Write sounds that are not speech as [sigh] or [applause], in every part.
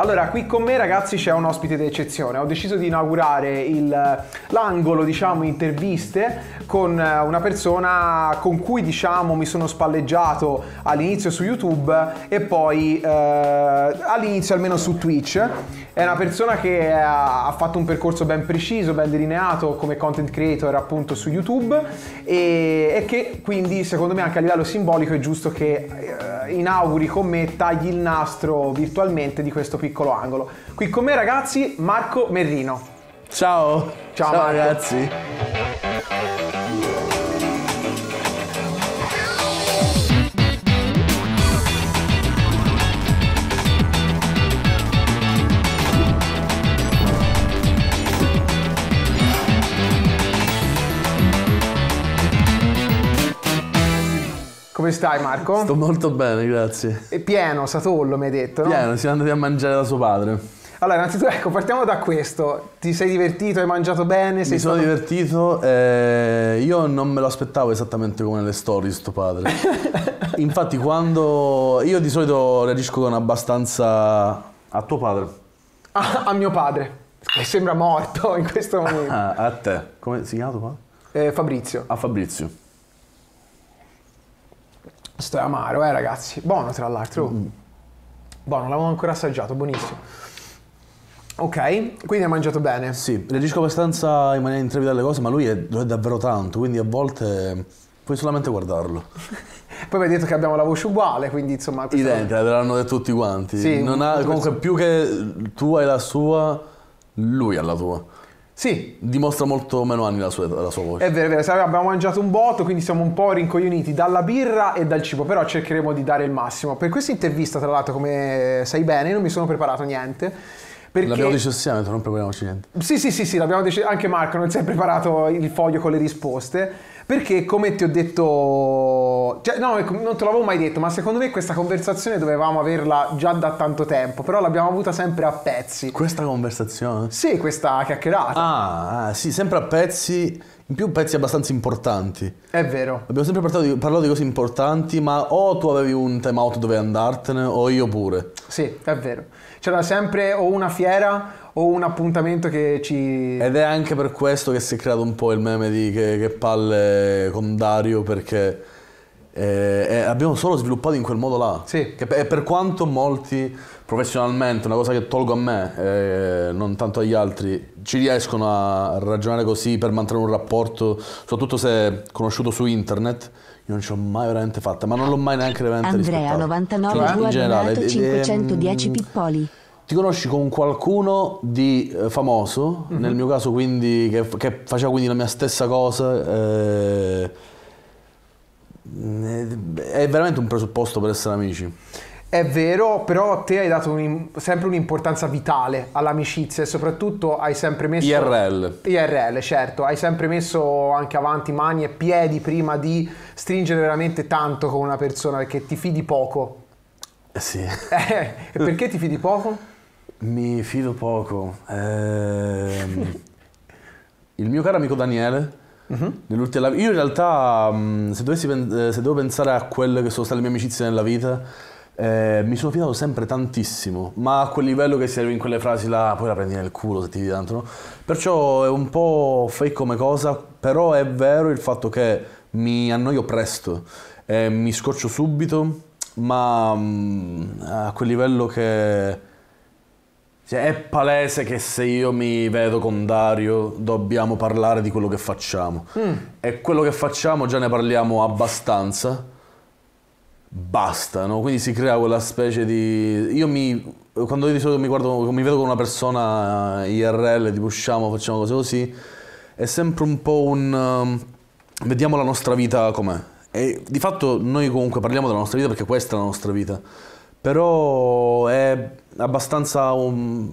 Allora, qui con me ragazzi c'è un ospite d'eccezione. Ho deciso di inaugurare il, l'angolo, diciamo, interviste con eh, una persona con cui, diciamo, mi sono spalleggiato all'inizio su YouTube e poi eh, all'inizio almeno su Twitch. È una persona che eh, ha fatto un percorso ben preciso, ben delineato come content creator appunto su YouTube e, e che quindi secondo me anche a livello simbolico è giusto che eh, inauguri con me, tagli il nastro virtualmente di questo piccolo piccolo angolo. Qui con me ragazzi Marco Merrino. Ciao, ciao, ciao ragazzi. Come stai Marco? Sto molto bene, grazie. E pieno, Satollo mi hai detto? No? siamo andati a mangiare da suo padre. Allora, innanzitutto, ecco, partiamo da questo. Ti sei divertito, hai mangiato bene? Sei Mi sono stato... divertito. Eh, io non me lo aspettavo esattamente come nelle stories, tuo padre. [laughs] Infatti, quando... Io di solito reagisco con abbastanza... A tuo padre. A, a mio padre, che sembra morto in questo [laughs] ah, momento. Ah, a te. Come si chiama tuo padre? Eh, Fabrizio. A ah, Fabrizio. Sto amaro, eh ragazzi. Buono tra l'altro. Mm. Buono, l'avevo ancora assaggiato, buonissimo. Ok, quindi ha mangiato bene. Sì, reagisco abbastanza in maniera intrepida alle cose, ma lui è, lo è davvero tanto, quindi a volte puoi solamente guardarlo. [laughs] Poi mi hai detto che abbiamo la voce uguale, quindi insomma... Identica, te l'hanno detto tutti quanti. Sì, ha, comunque più che tu hai la sua, lui ha la tua. Sì, dimostra molto meno anni la sua, la sua voce. È vero, è vero, abbiamo mangiato un botto, quindi siamo un po' rincoglioniti dalla birra e dal cibo, però cercheremo di dare il massimo. Per questa intervista, tra l'altro, come sai bene, non mi sono preparato niente. Perché... L'abbiamo deciso assieme, non prepariamoci niente. Sì, sì, sì, sì, l'abbiamo deciso, anche Marco non si è preparato il foglio con le risposte perché come ti ho detto, cioè, no, ecco, non te l'avevo mai detto, ma secondo me questa conversazione dovevamo averla già da tanto tempo, però l'abbiamo avuta sempre a pezzi. Questa conversazione? Sì, questa chiacchierata. Ah, ah sì, sempre a pezzi in più pezzi abbastanza importanti. È vero. Abbiamo sempre parlato di, parlato di cose importanti, ma o tu avevi un time out dove andartene, o io pure. Sì, è vero. C'era sempre o una fiera o un appuntamento che ci... Ed è anche per questo che si è creato un po' il meme di che, che palle con Dario, perché eh, eh abbiamo solo sviluppato in quel modo là. Sì. Che per, per quanto molti professionalmente, una cosa che tolgo a me, eh, non tanto agli altri, ci riescono a ragionare così per mantenere un rapporto, soprattutto se conosciuto su internet. Io non ci ho mai veramente fatta, ma non l'ho mai neanche veramente Andrea, rispettato. 99, cioè, tu in generale, 510 mm, pippoli. Ti conosci con qualcuno di eh, famoso, mm-hmm. nel mio caso quindi, che, che, faceva quindi la mia stessa cosa, eh, mm, è veramente un presupposto per essere amici. È vero, però te hai dato un, sempre un'importanza vitale all'amicizia e soprattutto hai sempre messo... IRL. IRL, certo. Hai sempre messo anche avanti mani e piedi prima di stringere veramente tanto con una persona perché ti fidi poco. Eh, sì. Eh, e perché ti fidi poco? Mi fido poco. Eh, il mio caro amico Daniele... Uh-huh. Io in realtà, mm, se, dovessi, eh, se devo pensare a quelle che sono state le mie amicizie nella vita eh, mi sono fidato sempre tantissimo, ma a quel livello che si in quelle frasi là, poi la prendi nel culo se ti vedi tanto, no? Perciò è un po' fake come cosa, però è vero il fatto che mi annoio presto, eh, mi scoccio subito, ma mh, mm, a quel livello che... Cioè, è palese che se io mi vedo con Dario dobbiamo parlare di quello che facciamo. Mm. E quello che facciamo già ne parliamo abbastanza bastano, quindi si crea quella specie di... Io mi... quando io di solito mi, guardo, mi vedo con una persona IRL, tipo usciamo, facciamo cose così, è sempre un po' un... Um, vediamo la nostra vita com'è. E di fatto noi comunque parliamo della nostra vita perché questa è la nostra vita, però è abbastanza um,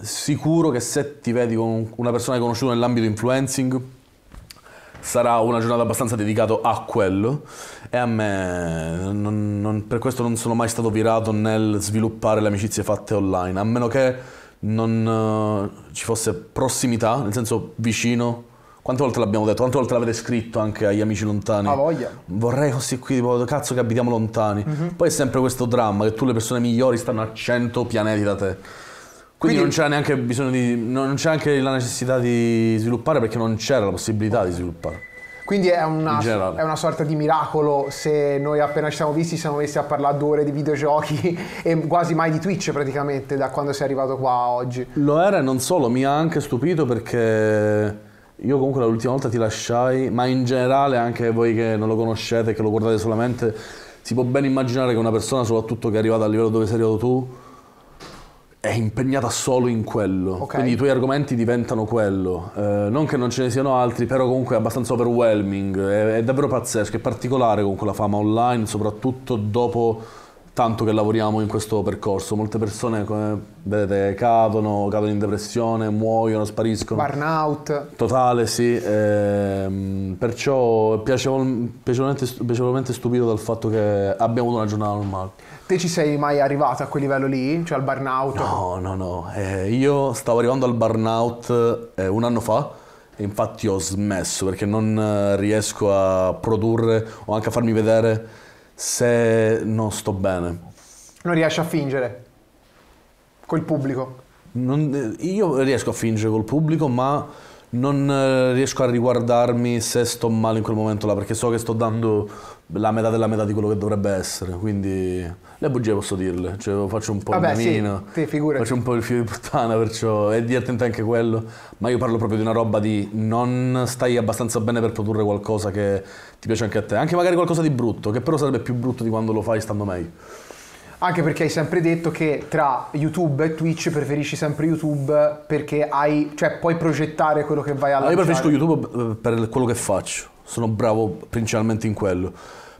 sicuro che se ti vedi con una persona che hai conosciuto nell'ambito influencing, sarà una giornata abbastanza dedicata a quello e a me non, non, per questo non sono mai stato virato nel sviluppare le amicizie fatte online, a meno che non uh, ci fosse prossimità, nel senso vicino. Quante volte l'abbiamo detto? Quante volte l'avete scritto anche agli amici lontani? Ah, voglia. Vorrei fossi qui, tipo, cazzo che abitiamo lontani. Mm-hmm. Poi è sempre questo dramma che tu le persone migliori stanno a 100 pianeti da te. Quindi, Quindi, non c'era neanche bisogno di. non c'era anche la necessità di sviluppare perché non c'era la possibilità di sviluppare. Quindi è una, è una, sorta di miracolo se noi appena ci siamo visti siamo messi a parlare due ore di videogiochi [laughs] e quasi mai di Twitch praticamente da quando sei arrivato qua a oggi. Lo era e non solo, mi ha anche stupito perché io comunque l'ultima volta ti lasciai, ma in generale anche voi che non lo conoscete, che lo guardate solamente, si può ben immaginare che una persona soprattutto che è arrivata al livello dove sei arrivato tu è impegnata solo in quello, okay. quindi i tuoi argomenti diventano quello. Eh, non che non ce ne siano altri, però comunque è abbastanza overwhelming, è, è davvero pazzesco, è particolare con quella fama online, soprattutto dopo tanto che lavoriamo in questo percorso. Molte persone, come vedete, cadono, cadono in depressione, muoiono, spariscono. Burnout. Totale, sì. Ehm, perciò piacevol- piacevolmente, piacevolmente stupito dal fatto che abbiamo avuto una giornata normale. Te ci sei mai arrivato a quel livello lì? Cioè al burnout? No, no, no. Eh, io stavo arrivando al burnout eh, un anno fa. E infatti ho smesso perché non eh, riesco a produrre o anche a farmi vedere se non sto bene. Non riesci a fingere col pubblico? Non, eh, io riesco a fingere col pubblico, ma non eh, riesco a riguardarmi se sto male in quel momento là, perché so che sto dando la metà della metà di quello che dovrebbe essere, quindi le bugie posso dirle, cioè, faccio un po' Vabbè, il bambino, sì, faccio un po' il figlio di puttana, perciò è divertente anche quello, ma io parlo proprio di una roba di non stai abbastanza bene per produrre qualcosa che ti piace anche a te, anche magari qualcosa di brutto, che però sarebbe più brutto di quando lo fai stando meglio. Anche perché hai sempre detto che tra YouTube e Twitch preferisci sempre YouTube perché hai, cioè, puoi progettare quello che vai a allora, lanciare. io preferisco YouTube eh, per quello che faccio sono bravo principalmente in quello.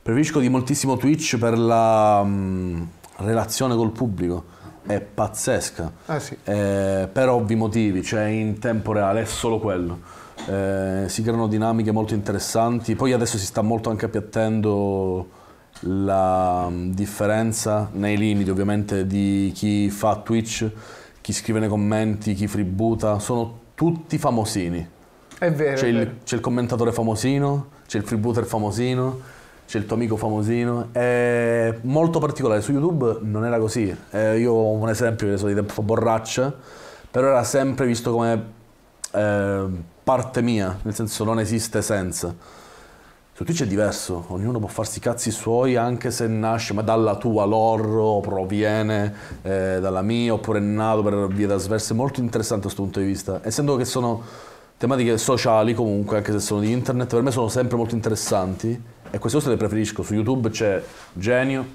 Preferisco di moltissimo Twitch per la mh, mm, relazione col pubblico. È pazzesca. Ah, sì. eh, per ovvi motivi, cioè in tempo reale, è solo quello. Eh, si creano dinamiche molto interessanti. Poi adesso si sta molto anche appiattendo la mm, differenza, nei limiti ovviamente, di chi fa Twitch, chi scrive nei commenti, chi fributa. Sono tutti famosini è vero. C'è, è vero. Il, c'è il, commentatore famosino, c'è il freebooter famosino, c'è il tuo amico famosino. È molto particolare. Su YouTube non era così. Eh, io ho un esempio che sono di tempo borraccia, però era sempre visto come eh, parte mia, nel senso non esiste senza. Su Twitch è diverso, ognuno può farsi i cazzi suoi anche se nasce, ma dalla tua lore proviene eh, dalla mia oppure è nato per via da È Molto interessante da questo punto di vista, essendo che sono tematiche sociali comunque, anche se sono di internet, per me sono sempre molto interessanti e queste cose le preferisco. Su YouTube c'è Genio,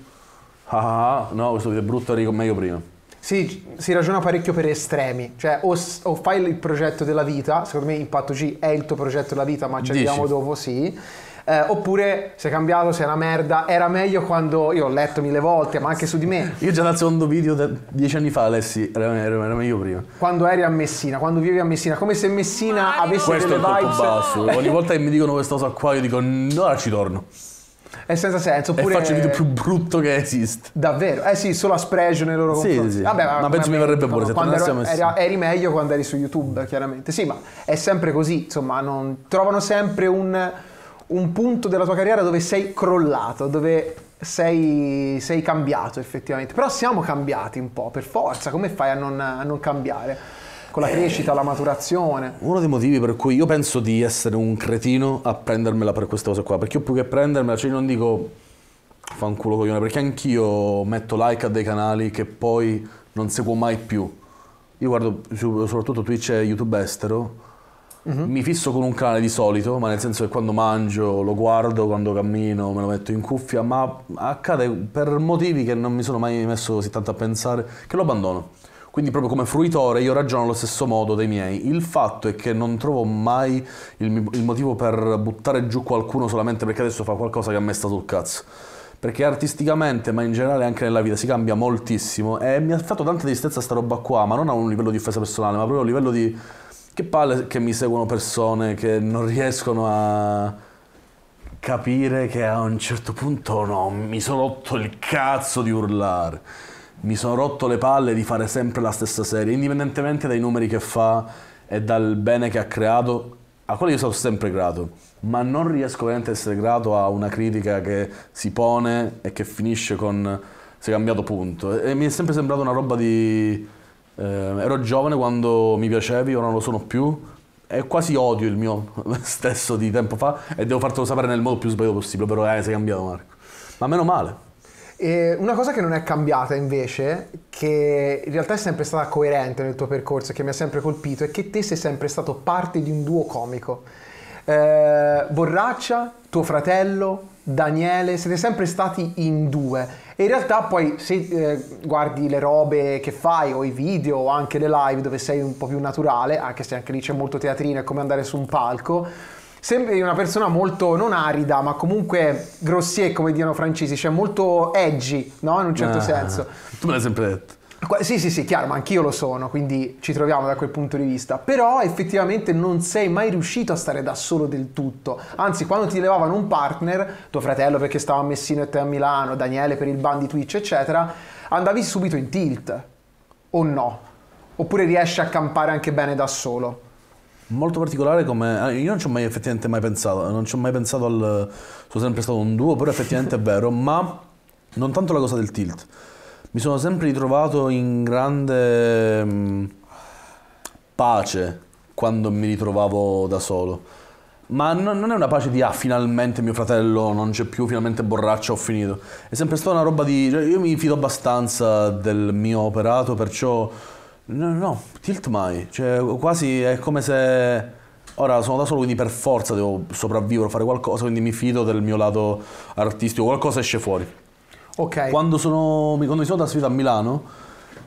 ah, ah, ah no, questo video è brutto, rico meglio prima. Si, si, ragiona parecchio per estremi, cioè o, o, fai il progetto della vita, secondo me Impatto G è il tuo progetto della vita, ma ci arriviamo dopo, sì eh, oppure se è cambiato, se è una merda, era meglio quando io ho letto mille volte, ma anche su di me. Io già dal secondo video da dieci anni fa, Alessi, era, meglio prima. Quando eri a Messina, quando vivi a Messina, come se Messina ah, avesse questo delle vibes. Questo è basso. [laughs] Ogni volta che mi dicono questa cosa qua, io dico no, ci torno. È senza senso. Oppure... E faccio il video più brutto che esiste. Davvero? Eh sì, solo a spregio nei loro confronti. Sì, sì. Vabbè, ma, penso mi verrebbe pure se tornassimo a Messina. eri meglio quando eri su YouTube, chiaramente. Sì, ma è sempre così, insomma, non... trovano sempre un un punto della tua carriera dove sei crollato, dove sei, sei cambiato effettivamente. Però siamo cambiati un po', per forza, come fai a non, a non cambiare? Con la eh, crescita, eh, la maturazione. Uno dei motivi per cui io penso di essere un cretino a prendermela per queste cose qua, perché io più che prendermela, cioè io non dico fa un culo coglione, perché anch'io metto like a dei canali che poi non seguo mai più. Io guardo soprattutto Twitch e YouTube estero, Mm-hmm. Mi fisso con un canale di solito, ma nel senso che quando mangio lo guardo, quando cammino me lo metto in cuffia, ma accade per motivi che non mi sono mai messo così tanto a pensare, che lo abbandono. Quindi proprio come fruitore io ragiono allo stesso modo dei miei. Il fatto è che non trovo mai il, il motivo per buttare giù qualcuno solamente perché adesso fa qualcosa che a me è stato il cazzo perché artisticamente, ma in generale anche nella vita, si cambia moltissimo e mi ha fatto tanta tristezza sta roba qua, ma non a un livello di offesa personale, ma proprio a un livello di che palle che mi seguono persone che non riescono a capire che a un certo punto no, mi sono rotto il cazzo di urlare. Mi sono rotto le palle di fare sempre la stessa serie, indipendentemente dai numeri che fa e dal bene che ha creato, a quello io sono sempre grato, ma non riesco veramente a essere grato a una critica che si pone e che finisce con si è cambiato punto. E mi è sempre sembrata una roba di eh, ero giovane quando mi piacevi, ora non lo sono più e quasi odio il mio [laughs] stesso di tempo fa e devo fartelo sapere nel modo più sbagliato possibile, però eh, sei cambiato Marco. Ma meno male. E una cosa che non è cambiata invece, che in realtà è sempre stata coerente nel tuo percorso, che mi ha sempre colpito, è che te sei sempre stato parte di un duo comico eh, Borraccia, tuo fratello, Daniele, siete sempre stati in due. E in realtà poi se eh, guardi le robe che fai o i video o anche le live dove sei un po' più naturale, anche se anche lì c'è molto teatrino, è come andare su un palco, sembri una persona molto non arida, ma comunque grossier come dicono francesi, cioè molto edgy, no? In un certo ah, senso. Tu me l'hai sempre detto. Sì, sì, sì, chiaro, ma anch'io lo sono, quindi ci troviamo da quel punto di vista. Però effettivamente non sei mai riuscito a stare da solo del tutto. Anzi, quando ti levavano un partner, tuo fratello perché stava a Messino e te a Milano, Daniele per il ban di Twitch, eccetera, andavi subito in tilt. O no? Oppure riesci a campare anche bene da solo? Molto particolare come... Eh, io non ci ho mai effettivamente mai pensato, non ci ho mai pensato al... Eh, sono sempre stato un duo, però effettivamente è vero, ma non tanto la cosa del tilt mi sono sempre ritrovato in grande mh, mm, pace quando mi ritrovavo da solo. Ma no, non è una pace di ah, finalmente mio fratello non c'è più, finalmente borraccia, ho finito. È sempre stata una roba di. Cioè, io mi fido abbastanza del mio operato, perciò. No, no, tilt mai. Cioè, quasi è come se. Ora sono da solo, quindi per forza devo sopravvivere, fare qualcosa, quindi mi fido del mio lato artistico, qualcosa esce fuori. Okay. Quando, sono, quando mi sono trasferito a Milano,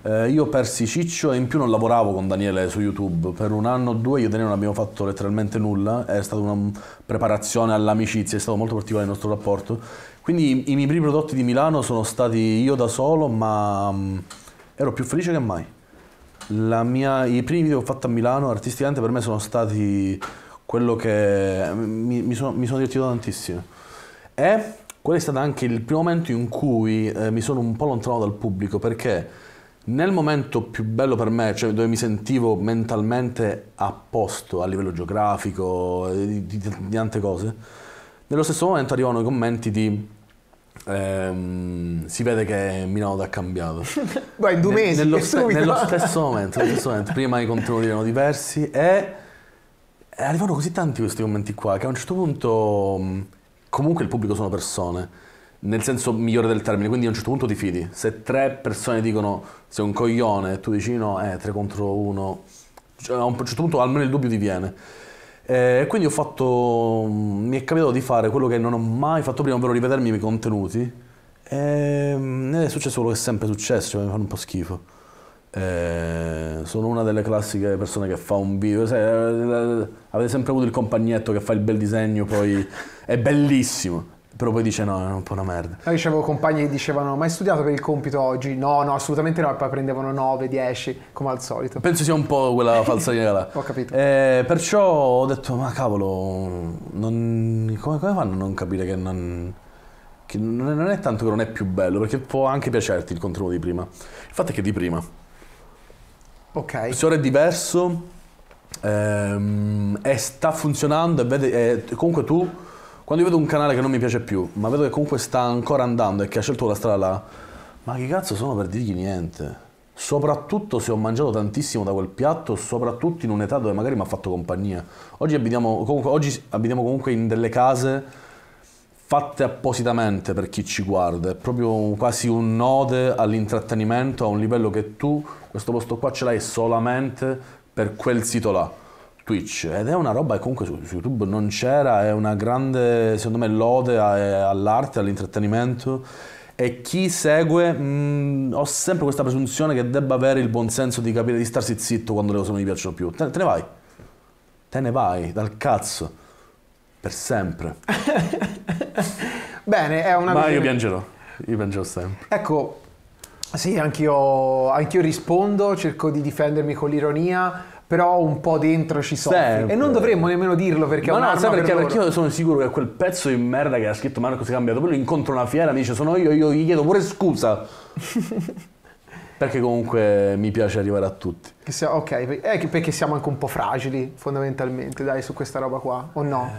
eh, io persi Ciccio e in più non lavoravo con Daniele su YouTube. Per un anno o due io e Daniele non abbiamo fatto letteralmente nulla, è stata una preparazione all'amicizia, è stato molto particolare il nostro rapporto. Quindi i miei primi prodotti di Milano sono stati io da solo, ma mh, mm, ero più felice che mai. Mia, I primi video che ho fatto a Milano artisticamente per me sono stati quello che mi, mi, sono, mi sono divertito tantissimo. E quello è stato anche il primo momento in cui eh, mi sono un po' allontanato dal pubblico perché nel momento più bello per me, cioè dove mi sentivo mentalmente a posto a livello geografico, eh, di, di, di tante cose, nello stesso momento arrivano i commenti di ehm, si vede che Milano ha cambiato. Beh, [laughs] in due ne, mesi, nello, st- nello, stesso momento, nello stesso momento, prima i contenuti erano diversi e, arrivano così tanti questi commenti qua che a un certo punto mm, comunque il pubblico sono persone, nel senso migliore del termine, quindi a un certo punto ti fidi. Se tre persone dicono sei un coglione e tu dici no, eh, tre contro uno, cioè, a un certo punto almeno il dubbio ti viene. Eh, e eh, quindi ho fatto, mi è capitato di fare quello che non ho mai fatto prima, ovvero rivedermi i miei contenuti. E ehm, è successo quello che è sempre successo, cioè mi fa un po' schifo. Eh, sono una delle classiche persone che fa un video. Sai, eh, eh, avete sempre avuto il compagnetto che fa il bel disegno, poi è bellissimo. Però poi dice no, è un po' una merda. Io avevo compagni che dicevano, ma hai studiato per il compito oggi? No, no, assolutamente no, e poi prendevano 9, 10, come al solito. Penso sia un po' quella [laughs] falsariga là. ho capito. Eh, perciò ho detto, ma cavolo, non... come, come, fanno a non capire che non... che non è tanto che non è più bello, perché può anche piacerti il contenuto di prima. Il fatto è che di prima Ok. Il sensore è diverso, ehm, è, sta funzionando, e vede, è, eh, comunque tu, quando io vedo un canale che non mi piace più, ma vedo che comunque sta ancora andando e che ha scelto la strada là, ma che cazzo sono per dirgli niente? Soprattutto se ho mangiato tantissimo da quel piatto, soprattutto in un'età dove magari mi ha fatto compagnia. Oggi abitiamo, comunque, oggi abitiamo comunque in delle case fatte appositamente per chi ci guarda, è proprio quasi un node all'intrattenimento a un livello che tu questo posto qua ce l'hai solamente per quel sito là. Twitch ed è una roba che comunque su, su YouTube non c'era, è una grande secondo me lode all'arte, all'intrattenimento e chi segue mh, mm, ho sempre questa presunzione che debba avere il buon senso di capire di starsi zitto quando le cose non gli piacciono più. Te, te ne vai. Te ne vai dal cazzo. Per sempre. [laughs] Bene, è una... Ma visione... io piangerò, io piangerò sempre. Ecco, sì, anch'io, anch'io rispondo, cerco di difendermi con l'ironia però un po' dentro ci sono. E non dovremmo nemmeno dirlo perché Ma no, sai perché? Per perché io sono sicuro che quel pezzo di merda che ha scritto Marco si è cambiato, poi lo incontro una fiera mi dice sono io, io gli chiedo pure scusa. [laughs] perché comunque mi piace arrivare a tutti. Sia, ok, è eh, perché siamo anche un po' fragili fondamentalmente, dai, su questa roba qua, o no?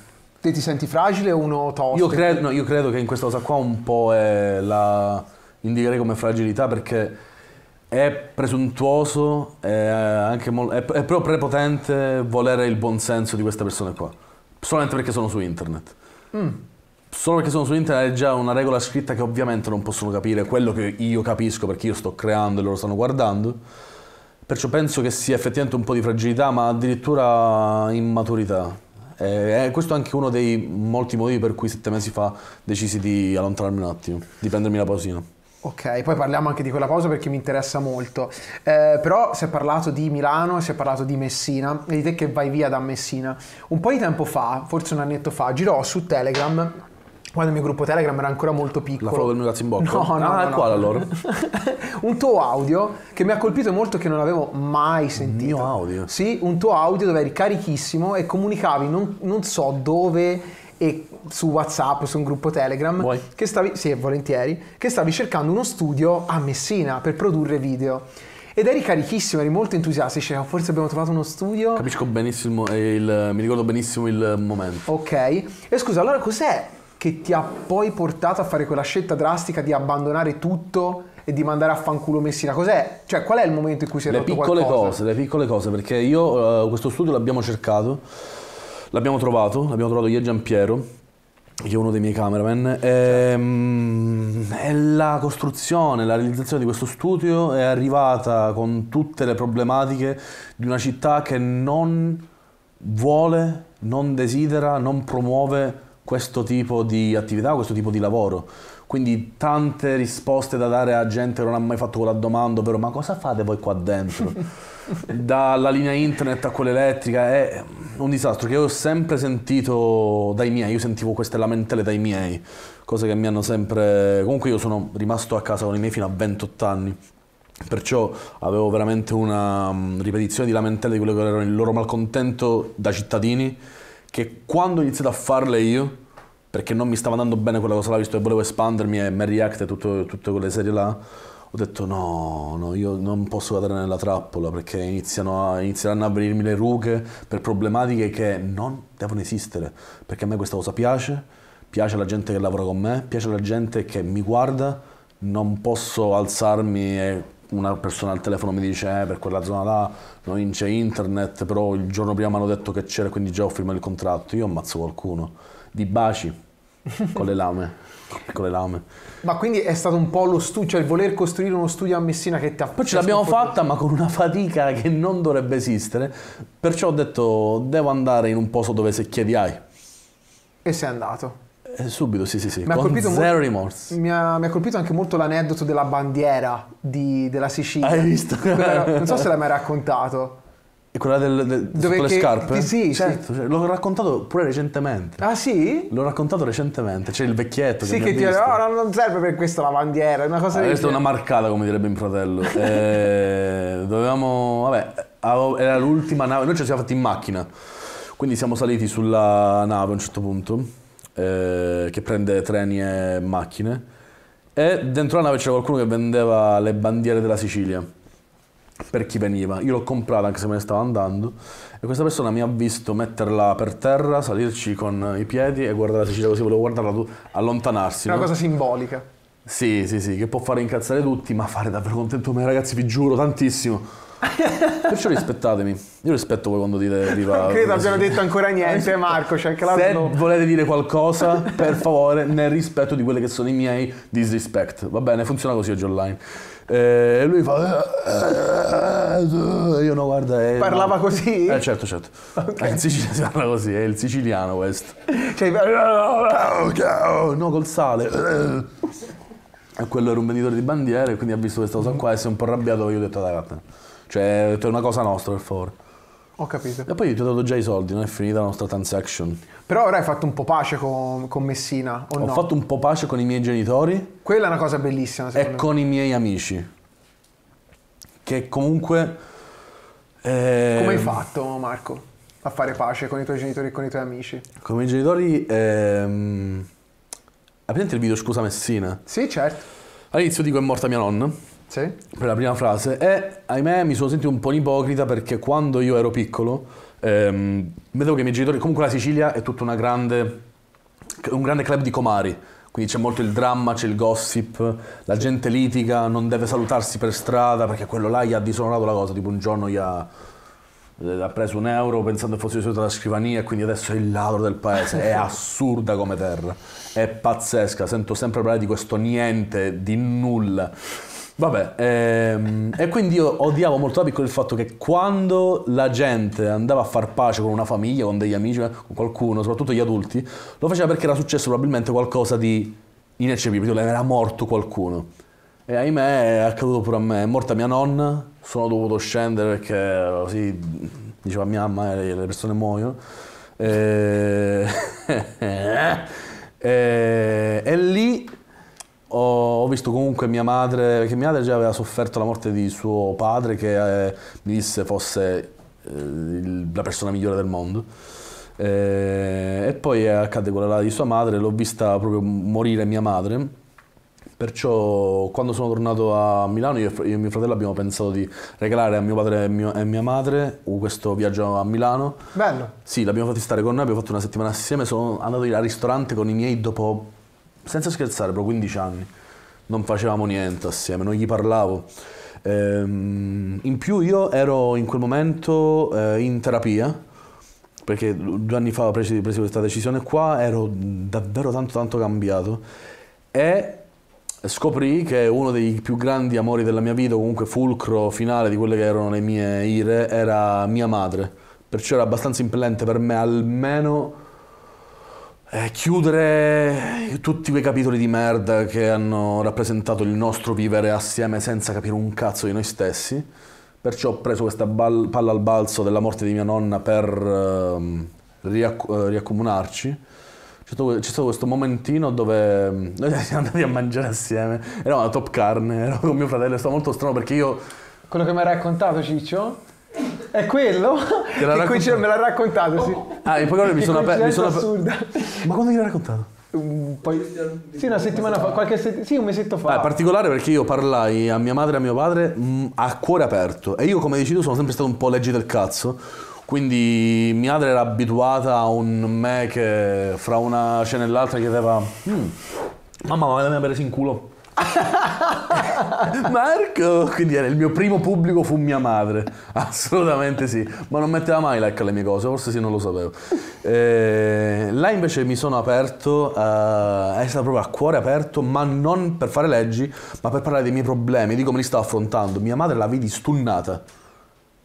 Eh... Te ti senti fragile o uno tosto? Io credo, no, io credo che in questa cosa qua un po' la indicherei come fragilità perché è presuntuoso, è, eh, anche mol- è, è proprio prepotente volere il buon senso di queste persone qua, solamente perché sono su internet. Mm. Solo perché sono su internet è già una regola scritta che ovviamente non possono capire, quello che io capisco perché io sto creando e loro stanno guardando. Perciò penso che sia effettivamente un po' di fragilità, ma addirittura immaturità. E questo è anche uno dei molti motivi per cui sette mesi fa decisi di allontanarmi un attimo, di prendermi la pausina. Ok, poi parliamo anche di quella pausa perché mi interessa molto. Eh, però si è parlato di Milano, si è parlato di Messina e di te che vai via da Messina. Un po' di tempo fa, forse un annetto fa, girò su Telegram quando il mio gruppo Telegram era ancora molto piccolo. La foto del mio cazzo in bocca? No, no, ah, no, ecco no. allora? [laughs] un tuo audio che mi ha colpito molto che non avevo mai sentito. Un mio audio? Sì, un tuo audio dove eri carichissimo e comunicavi non, non so dove e su WhatsApp, su un gruppo Telegram, Vuoi? che stavi, sì, volentieri, che stavi cercando uno studio a Messina per produrre video. Ed eri carichissimo, eri molto entusiasta, diceva oh, forse abbiamo trovato uno studio. Capisco benissimo, il, mi ricordo benissimo il momento. Ok, e scusa, allora cos'è che ti ha poi portato a fare quella scelta drastica di abbandonare tutto e di mandare a fanculo Messina? Cos'è? Cioè, qual è il momento in cui si è le rotto piccole qualcosa? cose, Le piccole cose, perché io uh, questo studio l'abbiamo cercato, l'abbiamo trovato, l'abbiamo trovato io e Giampiero che è uno dei miei cameraman, e, um, la costruzione, la realizzazione di questo studio è arrivata con tutte le problematiche di una città che non vuole, non desidera, non promuove questo tipo di attività, questo tipo di lavoro. Quindi tante risposte da dare a gente che non ha mai fatto quella domanda, ovvero ma cosa fate voi qua dentro? [laughs] Dalla linea internet a quella elettrica è un disastro che ho sempre sentito dai miei, io sentivo queste lamentele dai miei, cose che mi hanno sempre... Comunque io sono rimasto a casa con i miei fino a 28 anni. Perciò avevo veramente una mm, ripetizione di lamentele di quello che era il loro malcontento da cittadini, che quando ho iniziato a farle io, perché non mi stava andando bene quella cosa là, visto che volevo espandermi e Man React e tutto, tutte quelle serie là, ho detto no, no, io non posso cadere nella trappola perché a, inizieranno a venirmi le rughe per problematiche che non devono esistere, perché a me questa cosa piace, piace alla gente che lavora con me, piace alla gente che mi guarda, non posso alzarmi e una persona al telefono mi dice eh, per quella zona là non c'è internet, però il giorno prima mi hanno detto che c'era, quindi già ho firmato il contratto, io ammazzo qualcuno. Di baci, [laughs] con le lame, con le lame. Ma quindi è stato un po' lo studio, cioè il voler costruire uno studio a Messina che ti ha... Poi ce l'abbiamo cioè, fatta ma con una fatica che non dovrebbe esistere, perciò ho detto devo andare in un posto dove se chiedi hai. E sei andato. Eh, subito, sì, sì, sì. Mi ha colpito zero rimorsi. Mi ha, mi ha, colpito anche molto l'aneddoto della bandiera di, della Sicilia. Hai visto? Quella, non so se l'hai mai raccontato. E quella del, del, Dove sulle che, scarpe? Ti, sì, certo. Cioè, l'ho raccontato pure recentemente. Ah sì? L'ho raccontato recentemente, c'è il vecchietto sì, che Sì, che ti dice, no, non serve per questo la bandiera, è una cosa ah, Questa è una marcata, come direbbe mio fratello. [laughs] eh, dovevamo... vabbè, era l'ultima nave, noi ci siamo fatti in macchina, quindi siamo saliti sulla nave a un certo punto eh, che prende treni e macchine e dentro la nave c'era qualcuno che vendeva le bandiere della Sicilia per chi veniva. Io l'ho comprata anche se me ne stavo andando e questa persona mi ha visto metterla per terra, salirci con i piedi e guardare la Sicilia così, volevo guardarla tu, allontanarsi. Una no? cosa simbolica. Sì, sì, sì, che può fare incazzare tutti, ma fare davvero contento me, ragazzi, vi giuro, tantissimo. Perciò rispettatemi. Io rispetto voi quando dite viva. Non credo abbiano detto ancora niente, [laughs] Marco. Cioè, Se no. volete dire qualcosa, per favore, nel rispetto di quelli che sono i miei disrespect. Va bene, funziona così oggi online. Eh, e lui fa. Eh, eh, io no, guarda. Eh, Parlava no. così? Eh, certo, certo. Okay. In Sicilia si parla così, è il siciliano questo. Cioè, no, col sale. E quello era un venditore di bandiere, quindi ha visto questa cosa qua e si è un po' arrabbiato. Io ho detto, dai, vattene. Cioè, è una cosa nostra per favore. Ho capito. E poi ti ho dato già i soldi, non è finita la nostra transaction. Però ora hai fatto un po' pace con, con Messina, o Ho no? fatto un po' pace con i miei genitori. Quella è una cosa bellissima, E me. con i miei amici. Che comunque... Eh... Come hai fatto, Marco, a fare pace con i tuoi genitori e con i tuoi amici? Con i miei genitori... Ehm... Hai presente il video Scusa Messina? Sì, certo. All'inizio dico è morta mia nonna sì. Per la prima frase. E ahimè mi sono sentito un po' un ipocrita perché quando io ero piccolo ehm, vedevo che i miei genitori, comunque la Sicilia è tutta una grande, un grande club di comari. Quindi c'è molto il dramma, c'è il gossip, la sì. gente litiga, non deve salutarsi per strada perché quello là gli ha disonorato la cosa, tipo un giorno gli ha eh, ha preso un euro pensando fosse seduto alla scrivania e quindi adesso è il ladro del paese. È [laughs] assurda come terra, è pazzesca. Sento sempre parlare di questo niente, di nulla. Vabbè, ehm, e quindi io odiavo molto da piccolo il fatto che quando la gente andava a far pace con una famiglia, con degli amici, con qualcuno, soprattutto gli adulti, lo faceva perché era successo probabilmente qualcosa di ineccepibile, era morto qualcuno. E ahimè è accaduto pure a me, è morta mia nonna, sono dovuto scendere perché così diceva mia mamma e eh, le persone muoiono. e... Eh, [laughs] eh, e lì ho visto comunque mia madre, perché mia madre già aveva sofferto la morte di suo padre che eh, mi disse fosse eh, il, la persona migliore del mondo. Eh, e poi accadde quella di sua madre, l'ho vista proprio morire mia madre. Perciò quando sono tornato a Milano io, io e mio fratello abbiamo pensato di regalare a mio padre e, mio, e mia madre uh, questo viaggio a Milano. Bello. Sì, l'abbiamo fatti stare con noi, abbiamo fatto una settimana assieme, sono andato al ristorante con i miei dopo senza scherzare, però 15 anni, non facevamo niente assieme, non gli parlavo. Ehm, in più io ero in quel momento eh, in terapia, perché due anni fa ho preso, preso questa decisione qua, ero davvero tanto tanto cambiato e scoprì che uno dei più grandi amori della mia vita, comunque fulcro finale di quelle che erano le mie ire, era mia madre. Perciò era abbastanza impellente per me almeno eh, chiudere tutti quei capitoli di merda che hanno rappresentato il nostro vivere assieme senza capire un cazzo di noi stessi. Perciò ho preso questa bal- palla al balzo della morte di mia nonna per eh, riac- eh, riaccomunarci. C'è stato, c'è stato, questo momentino dove ehm, [laughs] noi siamo andati a mangiare assieme, eravamo a Top Carne, ero con mio fratello, è stato molto strano perché io... Quello che mi hai raccontato Ciccio? È quello? Te l'ha che me l'ha raccontato, sì. Ah, e poi mi sono aperto. Mi sono assurda. Ma quando gliel'ha raccontato? Un paio... Sì, una settimana fa, qualche set... sì, un mesetto fa. è particolare perché io parlai a mia madre e a mio padre mh, mm, a cuore aperto. E io, come dici tu, sono sempre stato un po' leggi del cazzo. Quindi mia madre era abituata a un me che fra una scena e l'altra chiedeva: mm, Mamma, ma me mia presa in culo? [laughs] Marco! Quindi era il mio primo pubblico fu mia madre, [laughs] assolutamente sì, ma non metteva mai like alle mie cose, forse sì non lo sapevo. Eh, là invece mi sono aperto, a, è stato proprio a cuore aperto, ma non per fare leggi, ma per parlare dei miei problemi, di come li stavo affrontando. Mia madre la vedi stunnata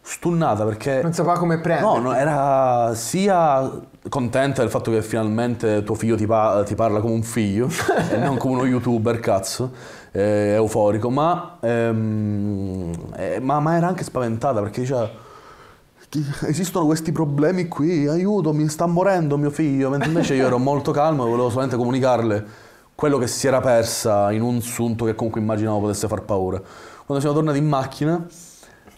stunnata perché... Non sapeva come prendere. No, no, era sia contenta del fatto che finalmente tuo figlio ti, pa- ti parla come un figlio e non come uno youtuber, cazzo, eh, euforico, ma, ehm, eh, ma, ma, era anche spaventata perché diceva... Esistono questi problemi qui, aiuto, mi sta morendo mio figlio, mentre invece io ero molto calmo e volevo solamente comunicarle quello che si era persa in un sunto che comunque immaginavo potesse far paura. Quando siamo tornati in macchina,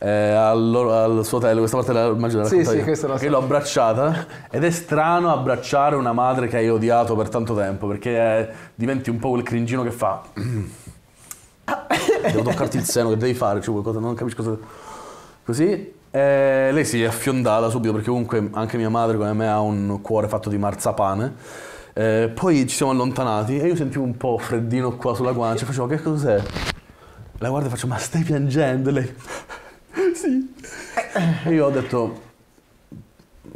eh, al, al, suo hotel, questa parte la immagino la sì, sì, io, questa che l'ho abbracciata ed è strano abbracciare una madre che hai odiato per tanto tempo perché è, eh, diventi un po' quel cringino che fa [coughs] devo toccarti il seno che devi fare cioè qualcosa, non capisco cosa così eh, lei si è affiondata subito perché comunque anche mia madre come me ha un cuore fatto di marzapane eh, poi ci siamo allontanati e io sentivo un po' freddino qua sulla guancia facevo che cos'è la guarda e faccio ma stai piangendo lei [laughs] sì. E eh, io ho detto,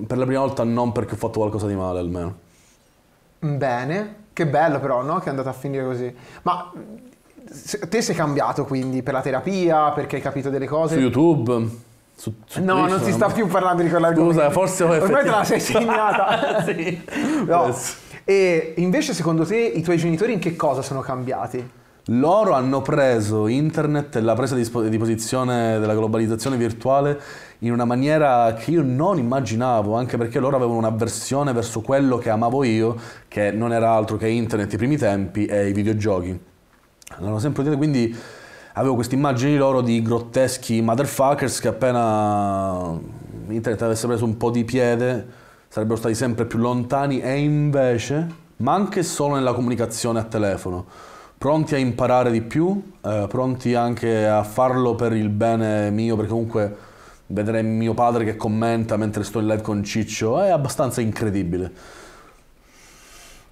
per la prima volta non perché ho fatto qualcosa di male almeno. Bene, che bello però, no? Che è andata a finire così. Ma te sei cambiato quindi per la terapia, perché hai capito delle cose? Su YouTube? Su, su no, Twitch, non si sta più parlando di quell'argomento. Scusa, forse ho Ormai te la sei segnata. [laughs] sì. No. Yes. E invece secondo te i tuoi genitori in che cosa sono cambiati? loro hanno preso internet e la presa di, posizione della globalizzazione virtuale in una maniera che io non immaginavo, anche perché loro avevano un'avversione verso quello che amavo io, che non era altro che internet i primi tempi e i videogiochi. L'hanno sempre detto, quindi avevo queste immagini loro di grotteschi motherfuckers che appena internet avesse preso un po' di piede sarebbero stati sempre più lontani e invece, ma anche solo nella comunicazione a telefono pronti a imparare di più, eh, pronti anche a farlo per il bene mio, perché comunque vedere mio padre che commenta mentre sto in live con Ciccio è abbastanza incredibile.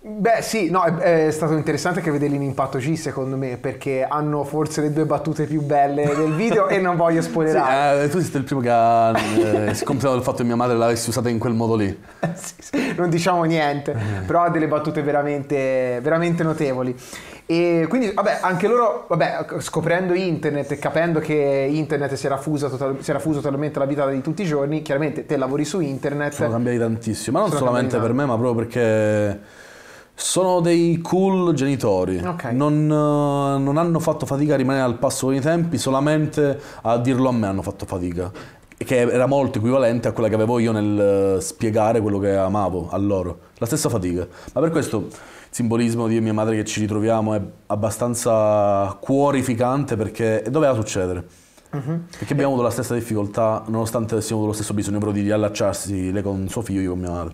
Beh sì, no, è, è, stato interessante anche vederli in impatto G secondo me perché hanno forse le due battute più belle del video e non voglio [laughs] spoilerare. Sì, eh, tu sei il primo che ha eh, scompilato del fatto che mia madre l'avesse usata in quel modo lì. [laughs] sì, sì, non diciamo niente, eh. però ha delle battute veramente, veramente notevoli. E quindi, vabbè, anche loro, vabbè, scoprendo internet e capendo che internet si era, total- si era fuso totalmente alla vita di tutti i giorni, chiaramente te lavori su internet. Sono cambiati tantissimo, ma non solamente per me, ma proprio perché sono dei cool genitori. Okay. Non, non, hanno fatto fatica a rimanere al passo con i tempi, solamente a dirlo a me hanno fatto fatica. Che era molto equivalente a quella che avevo io nel eh, spiegare quello che amavo a loro. La stessa fatica. Ma per questo simbolismo di mia madre che ci ritroviamo è abbastanza cuorificante perché doveva succedere. Uh-huh. Perché abbiamo avuto la stessa difficoltà, nonostante avessimo avuto lo stesso bisogno però di riallacciarsi, lei con suo figlio, e con mia madre.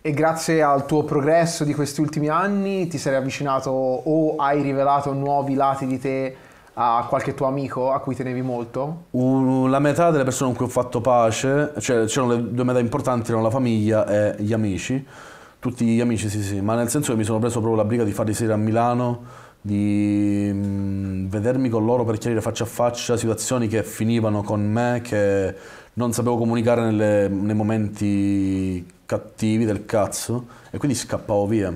E grazie al tuo progresso di questi ultimi anni ti sei avvicinato o hai rivelato nuovi lati di te a qualche tuo amico a cui tenevi molto? Uh, la metà delle persone con cui ho fatto pace, cioè c'erano le due metà importanti, erano la famiglia e gli amici tutti gli amici, sì, sì, ma nel senso che mi sono preso proprio la briga di farli sedere a Milano, di mh, mm, vedermi con loro per chiarire faccia a faccia situazioni che finivano con me, che non sapevo comunicare nelle, nei momenti cattivi del cazzo e quindi scappavo via.